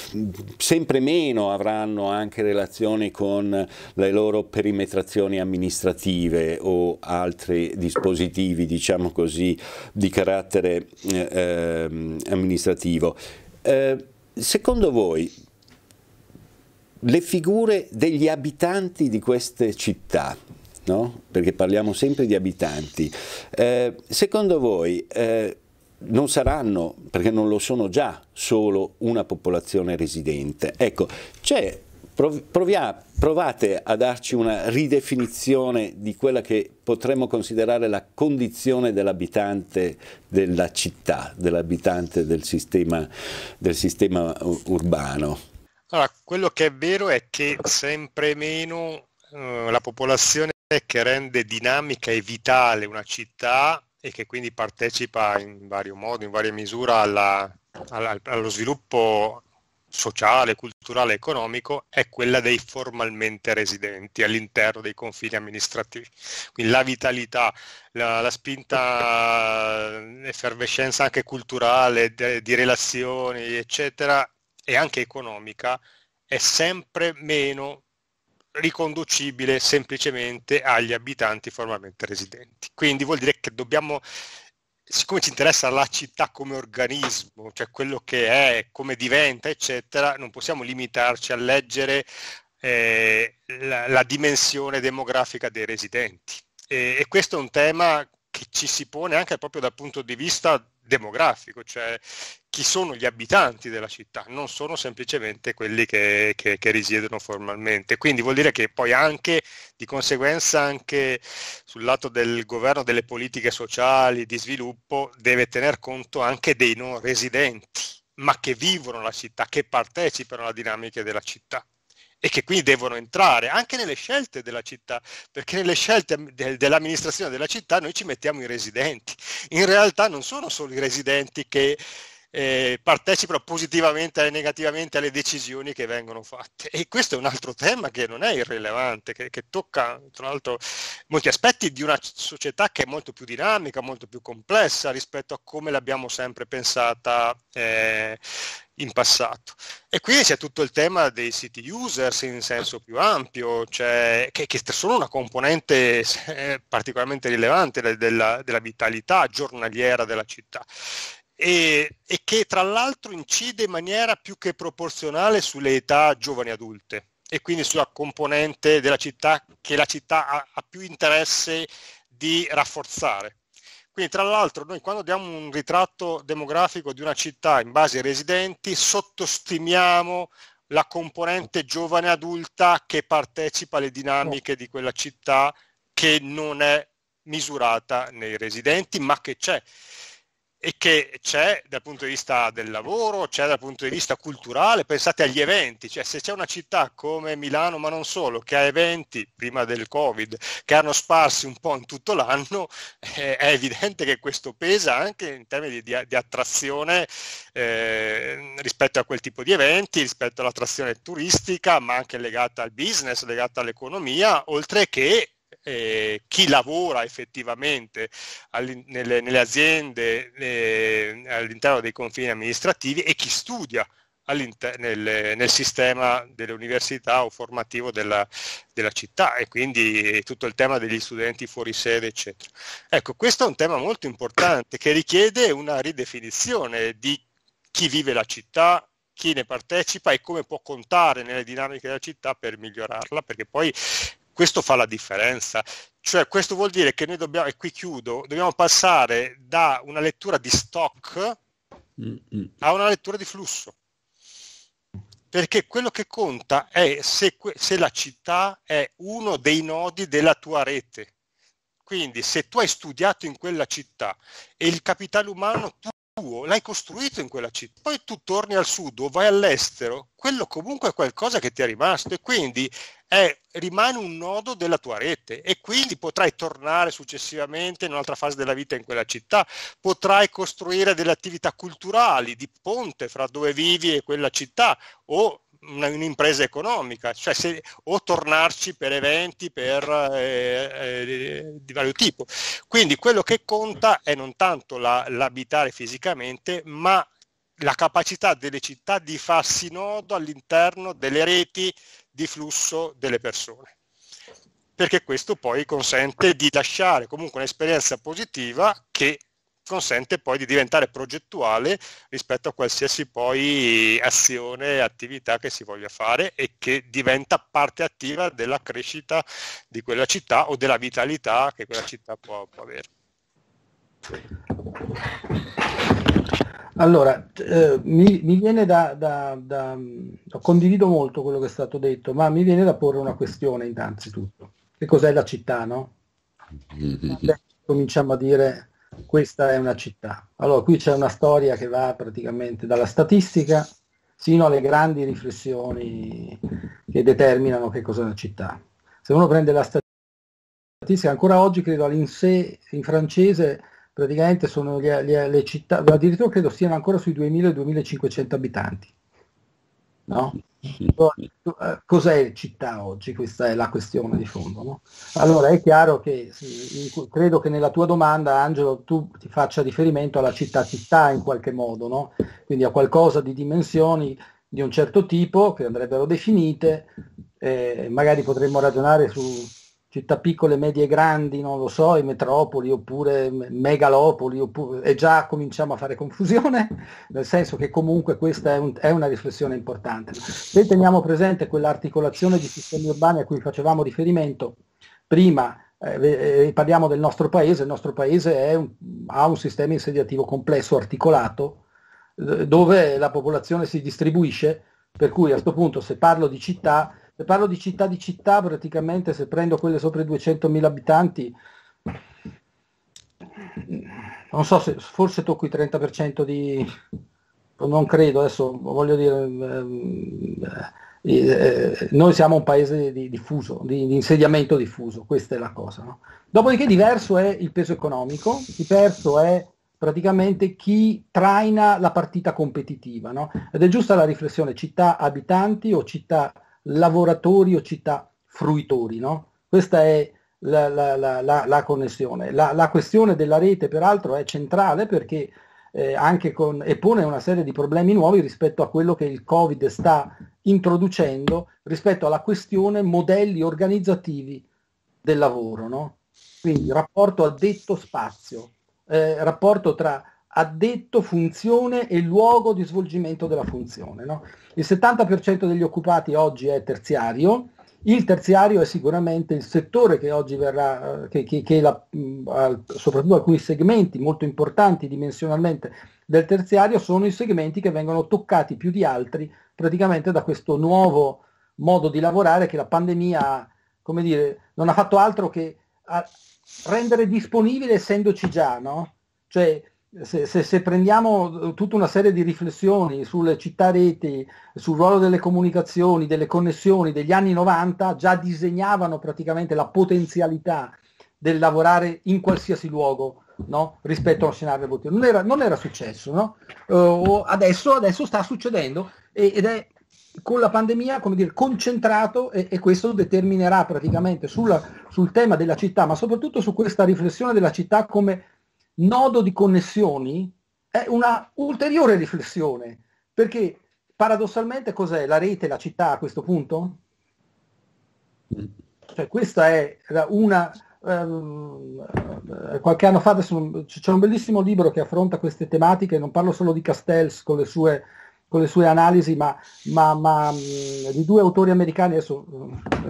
Speaker 1: sempre meno avranno anche relazioni con le loro perimetrazioni amministrative o altri dispositivi, diciamo così, di carattere eh, ehm, amministrativo. Eh, secondo voi le figure degli abitanti di queste città, no? perché parliamo sempre di abitanti, eh, secondo voi eh, non saranno, perché non lo sono già, solo una popolazione residente. Ecco, c'è Provia, provate a darci una ridefinizione di quella che potremmo considerare la condizione dell'abitante della città, dell'abitante del sistema, del sistema urbano.
Speaker 2: Allora, quello che è vero è che sempre meno eh, la popolazione che rende dinamica e vitale una città e che quindi partecipa in vario modo, in varia misura alla, alla, allo sviluppo sociale, culturale, economico, è quella dei formalmente residenti all'interno dei confini amministrativi. Quindi la vitalità, la, la spinta, l'effervescenza anche culturale, de, di relazioni, eccetera, e anche economica, è sempre meno riconducibile semplicemente agli abitanti formalmente residenti. Quindi vuol dire che dobbiamo, siccome ci interessa la città come organismo, cioè quello che è, come diventa, eccetera, non possiamo limitarci a leggere eh, la, la, dimensione demografica dei residenti. E, e questo è un tema che ci si pone anche proprio dal punto di vista demografico, cioè chi sono gli abitanti della città, non sono semplicemente quelli che, che, che, risiedono formalmente. Quindi vuol dire che poi anche di conseguenza anche sul lato del governo delle politiche sociali, di sviluppo, deve tener conto anche dei non residenti, ma che vivono la città, che partecipano alla dinamica della città e che quindi devono entrare anche nelle scelte della città, perché nelle scelte de- dell'amministrazione della città noi ci mettiamo i residenti. In realtà non sono solo i residenti che eh, partecipa positivamente e negativamente alle decisioni che vengono fatte. E questo è un altro tema che non è irrilevante, che, che tocca tra l'altro molti aspetti di una società che è molto più dinamica, molto più complessa rispetto a come l'abbiamo sempre pensata. Eh, in passato. E qui c'è tutto il tema dei siti users in senso più ampio, cioè che, che sono una componente eh, particolarmente rilevante della, della, vitalità giornaliera della città e, e che tra l'altro incide in maniera più che proporzionale sulle età giovani adulte e quindi sulla componente della città che la città ha, ha più interesse di rafforzare. Quindi tra l'altro noi quando diamo un ritratto demografico di una città in base ai residenti sottostimiamo la componente giovane adulta che partecipa alle dinamiche di quella città che non è misurata nei residenti ma che c'è e che c'è dal punto di vista del lavoro, c'è dal punto di vista culturale, pensate agli eventi, cioè se c'è una città come Milano, ma non solo, che ha eventi prima del Covid, che hanno sparsi un po' in tutto l'anno, eh, è evidente che questo pesa anche in termini di, di attrazione eh, rispetto a quel tipo di eventi, rispetto all'attrazione turistica, ma anche legata al business, legata all'economia, oltre che eh, chi lavora effettivamente nelle, nelle, aziende eh, all'interno dei confini amministrativi e chi studia nel, nel, sistema università o formativo della, della, città e quindi tutto il tema degli studenti fuori sede, eccetera. Ecco, questo è un tema molto importante che richiede una ridefinizione di chi vive la città, chi ne partecipa e come può contare nelle dinamiche della città per migliorarla, perché poi questo fa la differenza. Cioè, questo vuol dire che noi dobbiamo, e qui chiudo, dobbiamo passare da una lettura di stock a una lettura di flusso. Perché quello che conta è se, se la città è uno dei nodi della tua rete. Quindi se tu hai studiato in quella città e il capitale umano tu tuo, l'hai costruito in quella città. Poi tu torni al sud o vai all'estero, quello comunque è qualcosa che ti è rimasto e quindi è, rimane un nodo della tua rete e quindi potrai tornare successivamente in un'altra fase della vita in quella città, potrai costruire delle attività culturali di ponte fra dove vivi e quella città o un'impresa economica, cioè se, o tornarci per eventi per, eh, eh, di vario tipo. Quindi quello che conta è non tanto la, l'abitare fisicamente, ma la capacità delle città di farsi nodo all'interno delle reti di flusso delle persone perché questo poi consente di lasciare comunque un'esperienza positiva che consente poi di diventare progettuale rispetto a qualsiasi poi azione, attività che si voglia fare e che diventa parte attiva della crescita di quella città o della vitalità che quella città può, può avere.
Speaker 3: Allora, eh, mi, mi, viene da, da, da, condivido molto quello che è stato detto, ma mi viene da porre una questione innanzitutto. Che cos'è la città, no? cominciamo a dire questa è una città. Allora, qui c'è una storia che va praticamente dalla statistica sino alle grandi riflessioni che determinano che cos'è una città. Se uno prende la statistica, ancora oggi credo all'insè in francese praticamente sono le, le, le città, addirittura credo siano ancora sui 2.000-2.500 abitanti. No? Eh, cos'è città oggi? Questa è la questione di fondo. No? Allora è chiaro che sì, credo che nella tua domanda, Angelo, tu ti faccia riferimento alla città-città in qualche modo, no? quindi a qualcosa di dimensioni di un certo tipo che andrebbero definite, eh, magari potremmo ragionare su città piccole, medie e grandi, non lo so, e metropoli oppure megalopoli, oppure, e già cominciamo a fare confusione, nel senso che comunque questa è, un, è una riflessione importante. Se teniamo presente quell'articolazione di sistemi urbani a cui facevamo riferimento prima, eh, eh parliamo del nostro paese, il nostro paese un, ha un sistema insediativo complesso, articolato, eh, dove la popolazione si distribuisce, per cui a questo punto se parlo di città se parlo di città di città, praticamente se prendo quelle sopra i 200.000 abitanti, non so se forse tocco il 30% di... non credo, adesso voglio dire...
Speaker 2: Eh, eh, noi
Speaker 3: siamo un paese di, diffuso, di, di, insediamento diffuso, questa è la cosa. No? Dopodiché diverso è il peso economico, diverso è praticamente chi traina la partita competitiva. No? Ed è giusta la riflessione città abitanti o città lavoratori o città fruitori. No? Questa è la, la, la, la connessione. La, questione della rete peraltro è centrale perché eh, anche con, e pone una serie di problemi nuovi rispetto a quello che il Covid sta introducendo rispetto alla questione modelli organizzativi del lavoro. No? Quindi rapporto a detto spazio eh, rapporto tra addetto, funzione e luogo di svolgimento della funzione. No? Il 70% degli occupati oggi è terziario, il terziario è sicuramente il settore che oggi verrà, eh, che, che, che la, soprattutto alcuni segmenti molto importanti dimensionalmente del terziario sono i segmenti che vengono toccati più di altri praticamente da questo nuovo modo di lavorare che la pandemia come dire, non ha fatto altro che rendere disponibile essendoci già, no? Cioè, se, se, se, prendiamo eh, tutta una serie di riflessioni sulle città reti, sul ruolo delle comunicazioni, delle connessioni degli anni 90, già disegnavano praticamente la potenzialità del lavorare in qualsiasi luogo no? rispetto a un scenario evolutivo. Non era, non era successo, no? uh, adesso, adesso, sta succedendo e, ed è con la pandemia come dire, concentrato e, e questo determinerà praticamente sulla, sul tema della città, ma soprattutto su questa riflessione della città come nodo di connessioni è una ulteriore riflessione, perché paradossalmente cos'è la rete, la città a questo punto? Cioè questa è una... Um, qualche anno fa adesso, c'è un bellissimo libro che affronta queste tematiche, non parlo solo di Castells con le sue con le sue analisi, ma, ma, ma, di due autori americani, adesso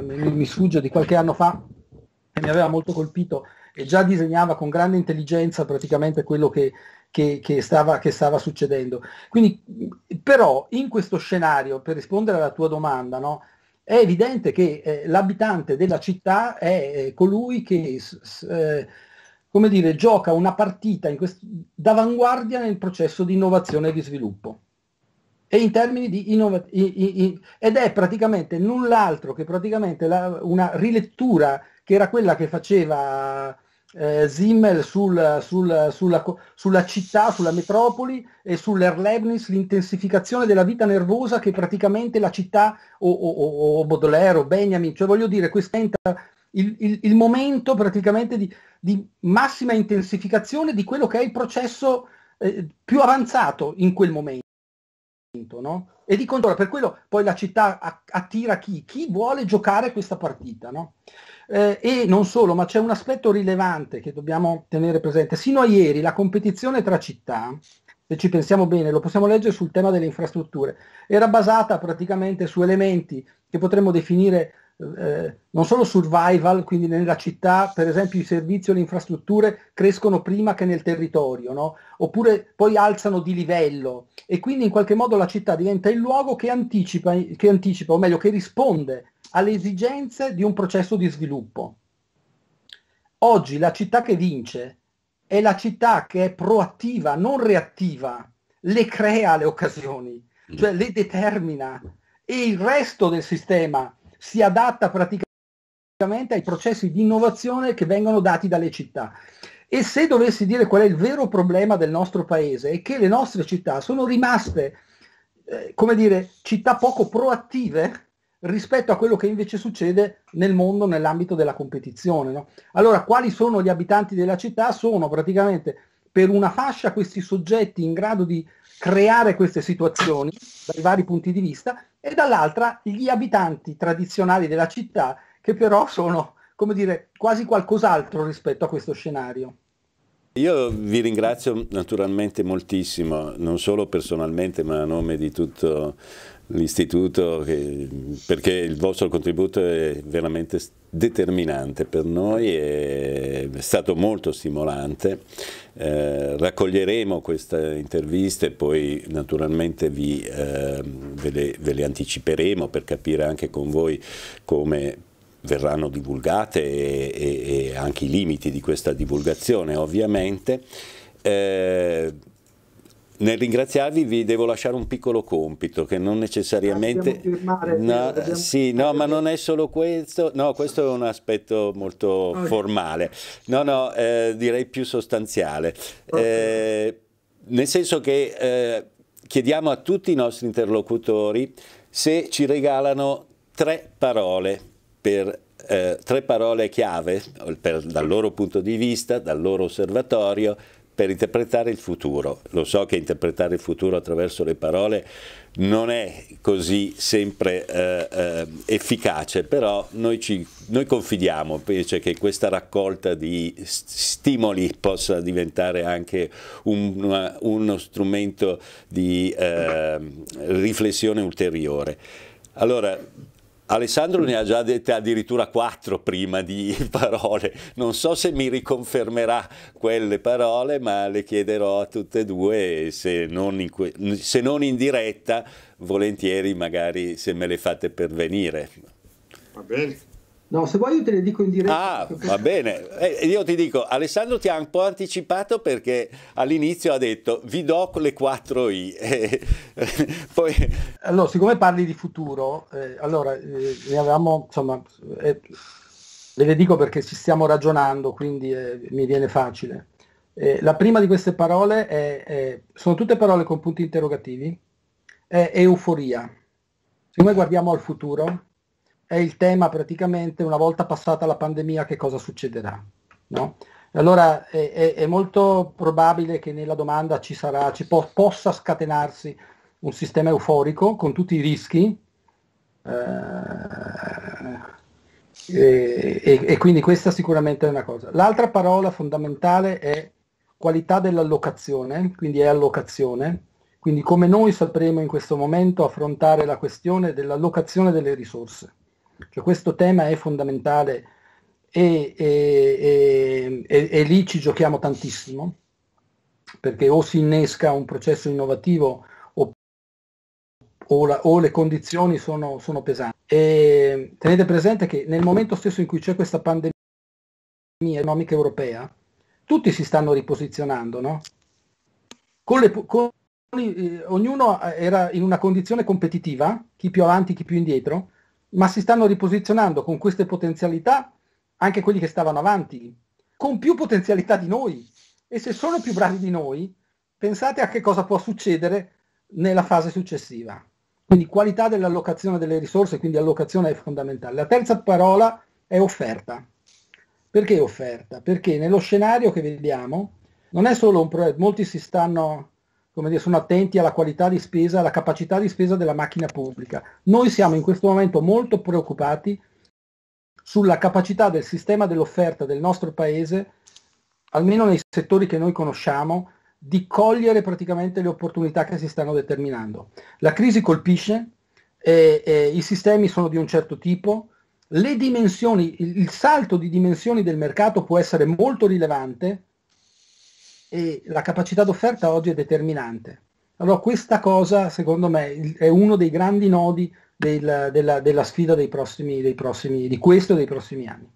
Speaker 3: mi, mi sfugge di qualche anno fa, che mi aveva molto colpito, e già disegnava con grande intelligenza praticamente quello che, che, che, stava, che stava, succedendo. Quindi, però, in questo scenario, per rispondere alla tua domanda, no, è evidente che eh, l'abitante della città è eh, colui che eh, come dire, gioca una partita in quest- d'avanguardia nel processo di innovazione e di sviluppo. E in termini di innova- in, in, in, ed è praticamente null'altro che praticamente la, una rilettura che era quella che faceva eh, Zimmel sul, sul, sulla, sulla, città, sulla metropoli e sull'Erlebnis l'intensificazione della vita nervosa che praticamente la città o, o, o Baudelaire o Benjamin, cioè voglio dire, questa il, il, il, momento praticamente di, di, massima intensificazione di quello che è il processo eh, più avanzato in quel momento. No? E di controllo, per quello poi la città attira chi? Chi vuole giocare questa partita. No? Eh, e non solo, ma c'è un aspetto rilevante che dobbiamo tenere presente. Sino a ieri la competizione tra città, se ci pensiamo bene, lo possiamo leggere sul tema delle infrastrutture, era basata praticamente su elementi che potremmo definire eh, non solo survival, quindi nella città per esempio i servizi o le infrastrutture crescono prima che nel territorio, no? oppure poi alzano di livello e quindi in qualche modo la città diventa il luogo che anticipa, che anticipa o meglio che risponde alle esigenze di un processo di sviluppo. Oggi la città che vince è la città che è proattiva, non reattiva, le crea le occasioni, cioè le determina e il resto del sistema si adatta praticamente ai processi di innovazione che vengono dati dalle città. E se dovessi dire qual è il vero problema del nostro paese è che le nostre città sono rimaste, eh, come dire, città poco proattive rispetto a quello che invece succede nel mondo nell'ambito della competizione. No? Allora, quali sono gli abitanti della città? Sono praticamente per una fascia questi soggetti in grado di creare queste situazioni dai vari punti di vista e dall'altra gli abitanti tradizionali della città che però sono, come dire, quasi qualcos'altro rispetto a questo scenario.
Speaker 1: Io vi ringrazio naturalmente moltissimo, non solo personalmente ma a nome di tutto l'istituto, perché il vostro contributo è veramente determinante per noi, è stato molto stimolante. Eh, raccoglieremo queste interviste, poi naturalmente vi, eh, ve, le, ve le anticiperemo per capire anche con voi come verranno divulgate e, e, e, anche i limiti di questa divulgazione ovviamente. Eh, nel ringraziarvi vi devo lasciare un piccolo compito che non necessariamente... Ah,
Speaker 3: firmare, no, eh,
Speaker 1: sì, no, ma non è solo questo, no, questo è un aspetto molto okay. formale, no, no, eh, direi più sostanziale, okay. eh, nel senso che eh, chiediamo a tutti i nostri interlocutori se ci regalano tre parole per eh, tre parole chiave per, dal loro punto di vista, dal loro osservatorio, per interpretare il futuro. Lo so che interpretare il futuro attraverso le parole non è così sempre eh, eh efficace, però noi, ci, noi confidiamo invece che questa raccolta di stimoli possa diventare anche un, una, uno strumento di eh, riflessione ulteriore. Allora, Alessandro ne ha già dette addirittura quattro prima di parole, non so se mi riconfermerà quelle parole, ma le chiederò a tutte e due, se non in, se non in diretta, volentieri magari se me le fate pervenire. Va bene.
Speaker 3: No, se vuoi io te le dico in
Speaker 1: diretta. Ah, va bene. Eh, io ti dico, Alessandro ti ha un po' anticipato perché all'inizio ha detto vi do le 4 I. Eh, poi...
Speaker 3: Allora, siccome parli di futuro, eh, allora, ne eh, avevamo, insomma, ve le dico perché ci stiamo ragionando, quindi mi viene facile. la prima di queste parole è, sono tutte parole con punti interrogativi, è euforia. Siccome guardiamo al futuro, è il tema praticamente una volta passata la pandemia che cosa succederà. No? Allora è, è, è, molto probabile che nella domanda ci, sarà, ci po- possa scatenarsi un sistema euforico con tutti i rischi eh, e, e, e, quindi questa sicuramente è una cosa. L'altra parola fondamentale è qualità dell'allocazione, quindi è allocazione, quindi come noi sapremo in questo momento affrontare la questione dell'allocazione delle risorse. Cioè, questo tema è fondamentale e, e, e, e, lì ci giochiamo tantissimo, perché o si innesca un processo innovativo o, o, la, o le condizioni sono, sono pesanti. tenete presente che nel momento stesso in cui c'è questa pandemia economica europea, tutti si stanno riposizionando, no? Con le, con, eh, ognuno era in una condizione competitiva, chi più avanti, chi più indietro, ma si stanno riposizionando con queste potenzialità anche quelli che stavano avanti, con più potenzialità di noi. E se sono più bravi di noi, pensate a che cosa può succedere nella fase successiva. Quindi qualità dell'allocazione delle risorse, quindi allocazione è fondamentale. La terza parola è offerta. Perché offerta? Perché nello scenario che vediamo non è solo un problema, molti si stanno come dire, sono attenti alla qualità di spesa, alla capacità di spesa della macchina pubblica. Noi siamo in questo momento molto preoccupati sulla capacità del sistema dell'offerta del nostro Paese, almeno nei settori che noi conosciamo, di cogliere praticamente le opportunità che si stanno determinando. La crisi colpisce, eh, eh, i sistemi sono di un certo tipo, le dimensioni, il, il salto di dimensioni del mercato può essere molto rilevante, e la capacità d'offerta oggi è determinante. Allora questa cosa secondo me è uno dei grandi nodi del, della, della, sfida dei prossimi, dei prossimi, di questo e dei prossimi anni.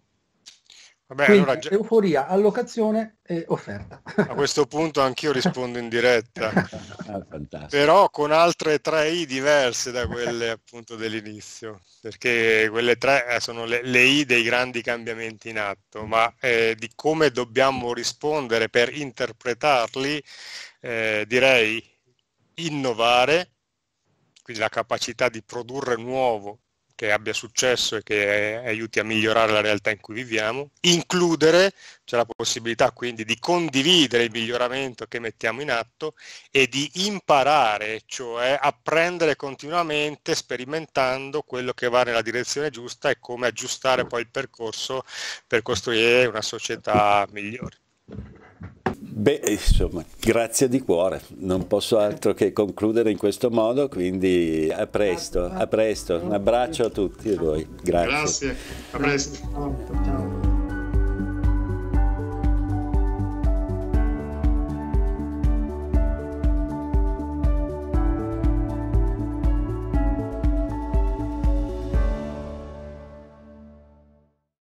Speaker 2: Vabbè, Quindi, allora...
Speaker 3: euforia, allocazione e offerta.
Speaker 2: A questo punto anch'io rispondo in diretta, ah, però con altre tre I diverse da quelle appunto dell'inizio, perché quelle tre eh, sono le, le I dei grandi cambiamenti in atto, ma eh, di come dobbiamo rispondere per interpretarli, eh, direi innovare, quindi la capacità di produrre nuovo che abbia successo e che aiuti a migliorare la realtà in cui viviamo. Includere, c'è la possibilità quindi di condividere il miglioramento che mettiamo in atto e di imparare, cioè apprendere continuamente sperimentando quello che va nella direzione giusta e come aggiustare poi il percorso per costruire una società migliore. Beh, insomma,
Speaker 1: grazie di cuore, non posso altro che concludere in questo modo, quindi a presto, a presto, un abbraccio a tutti voi, grazie. Grazie,
Speaker 2: a presto.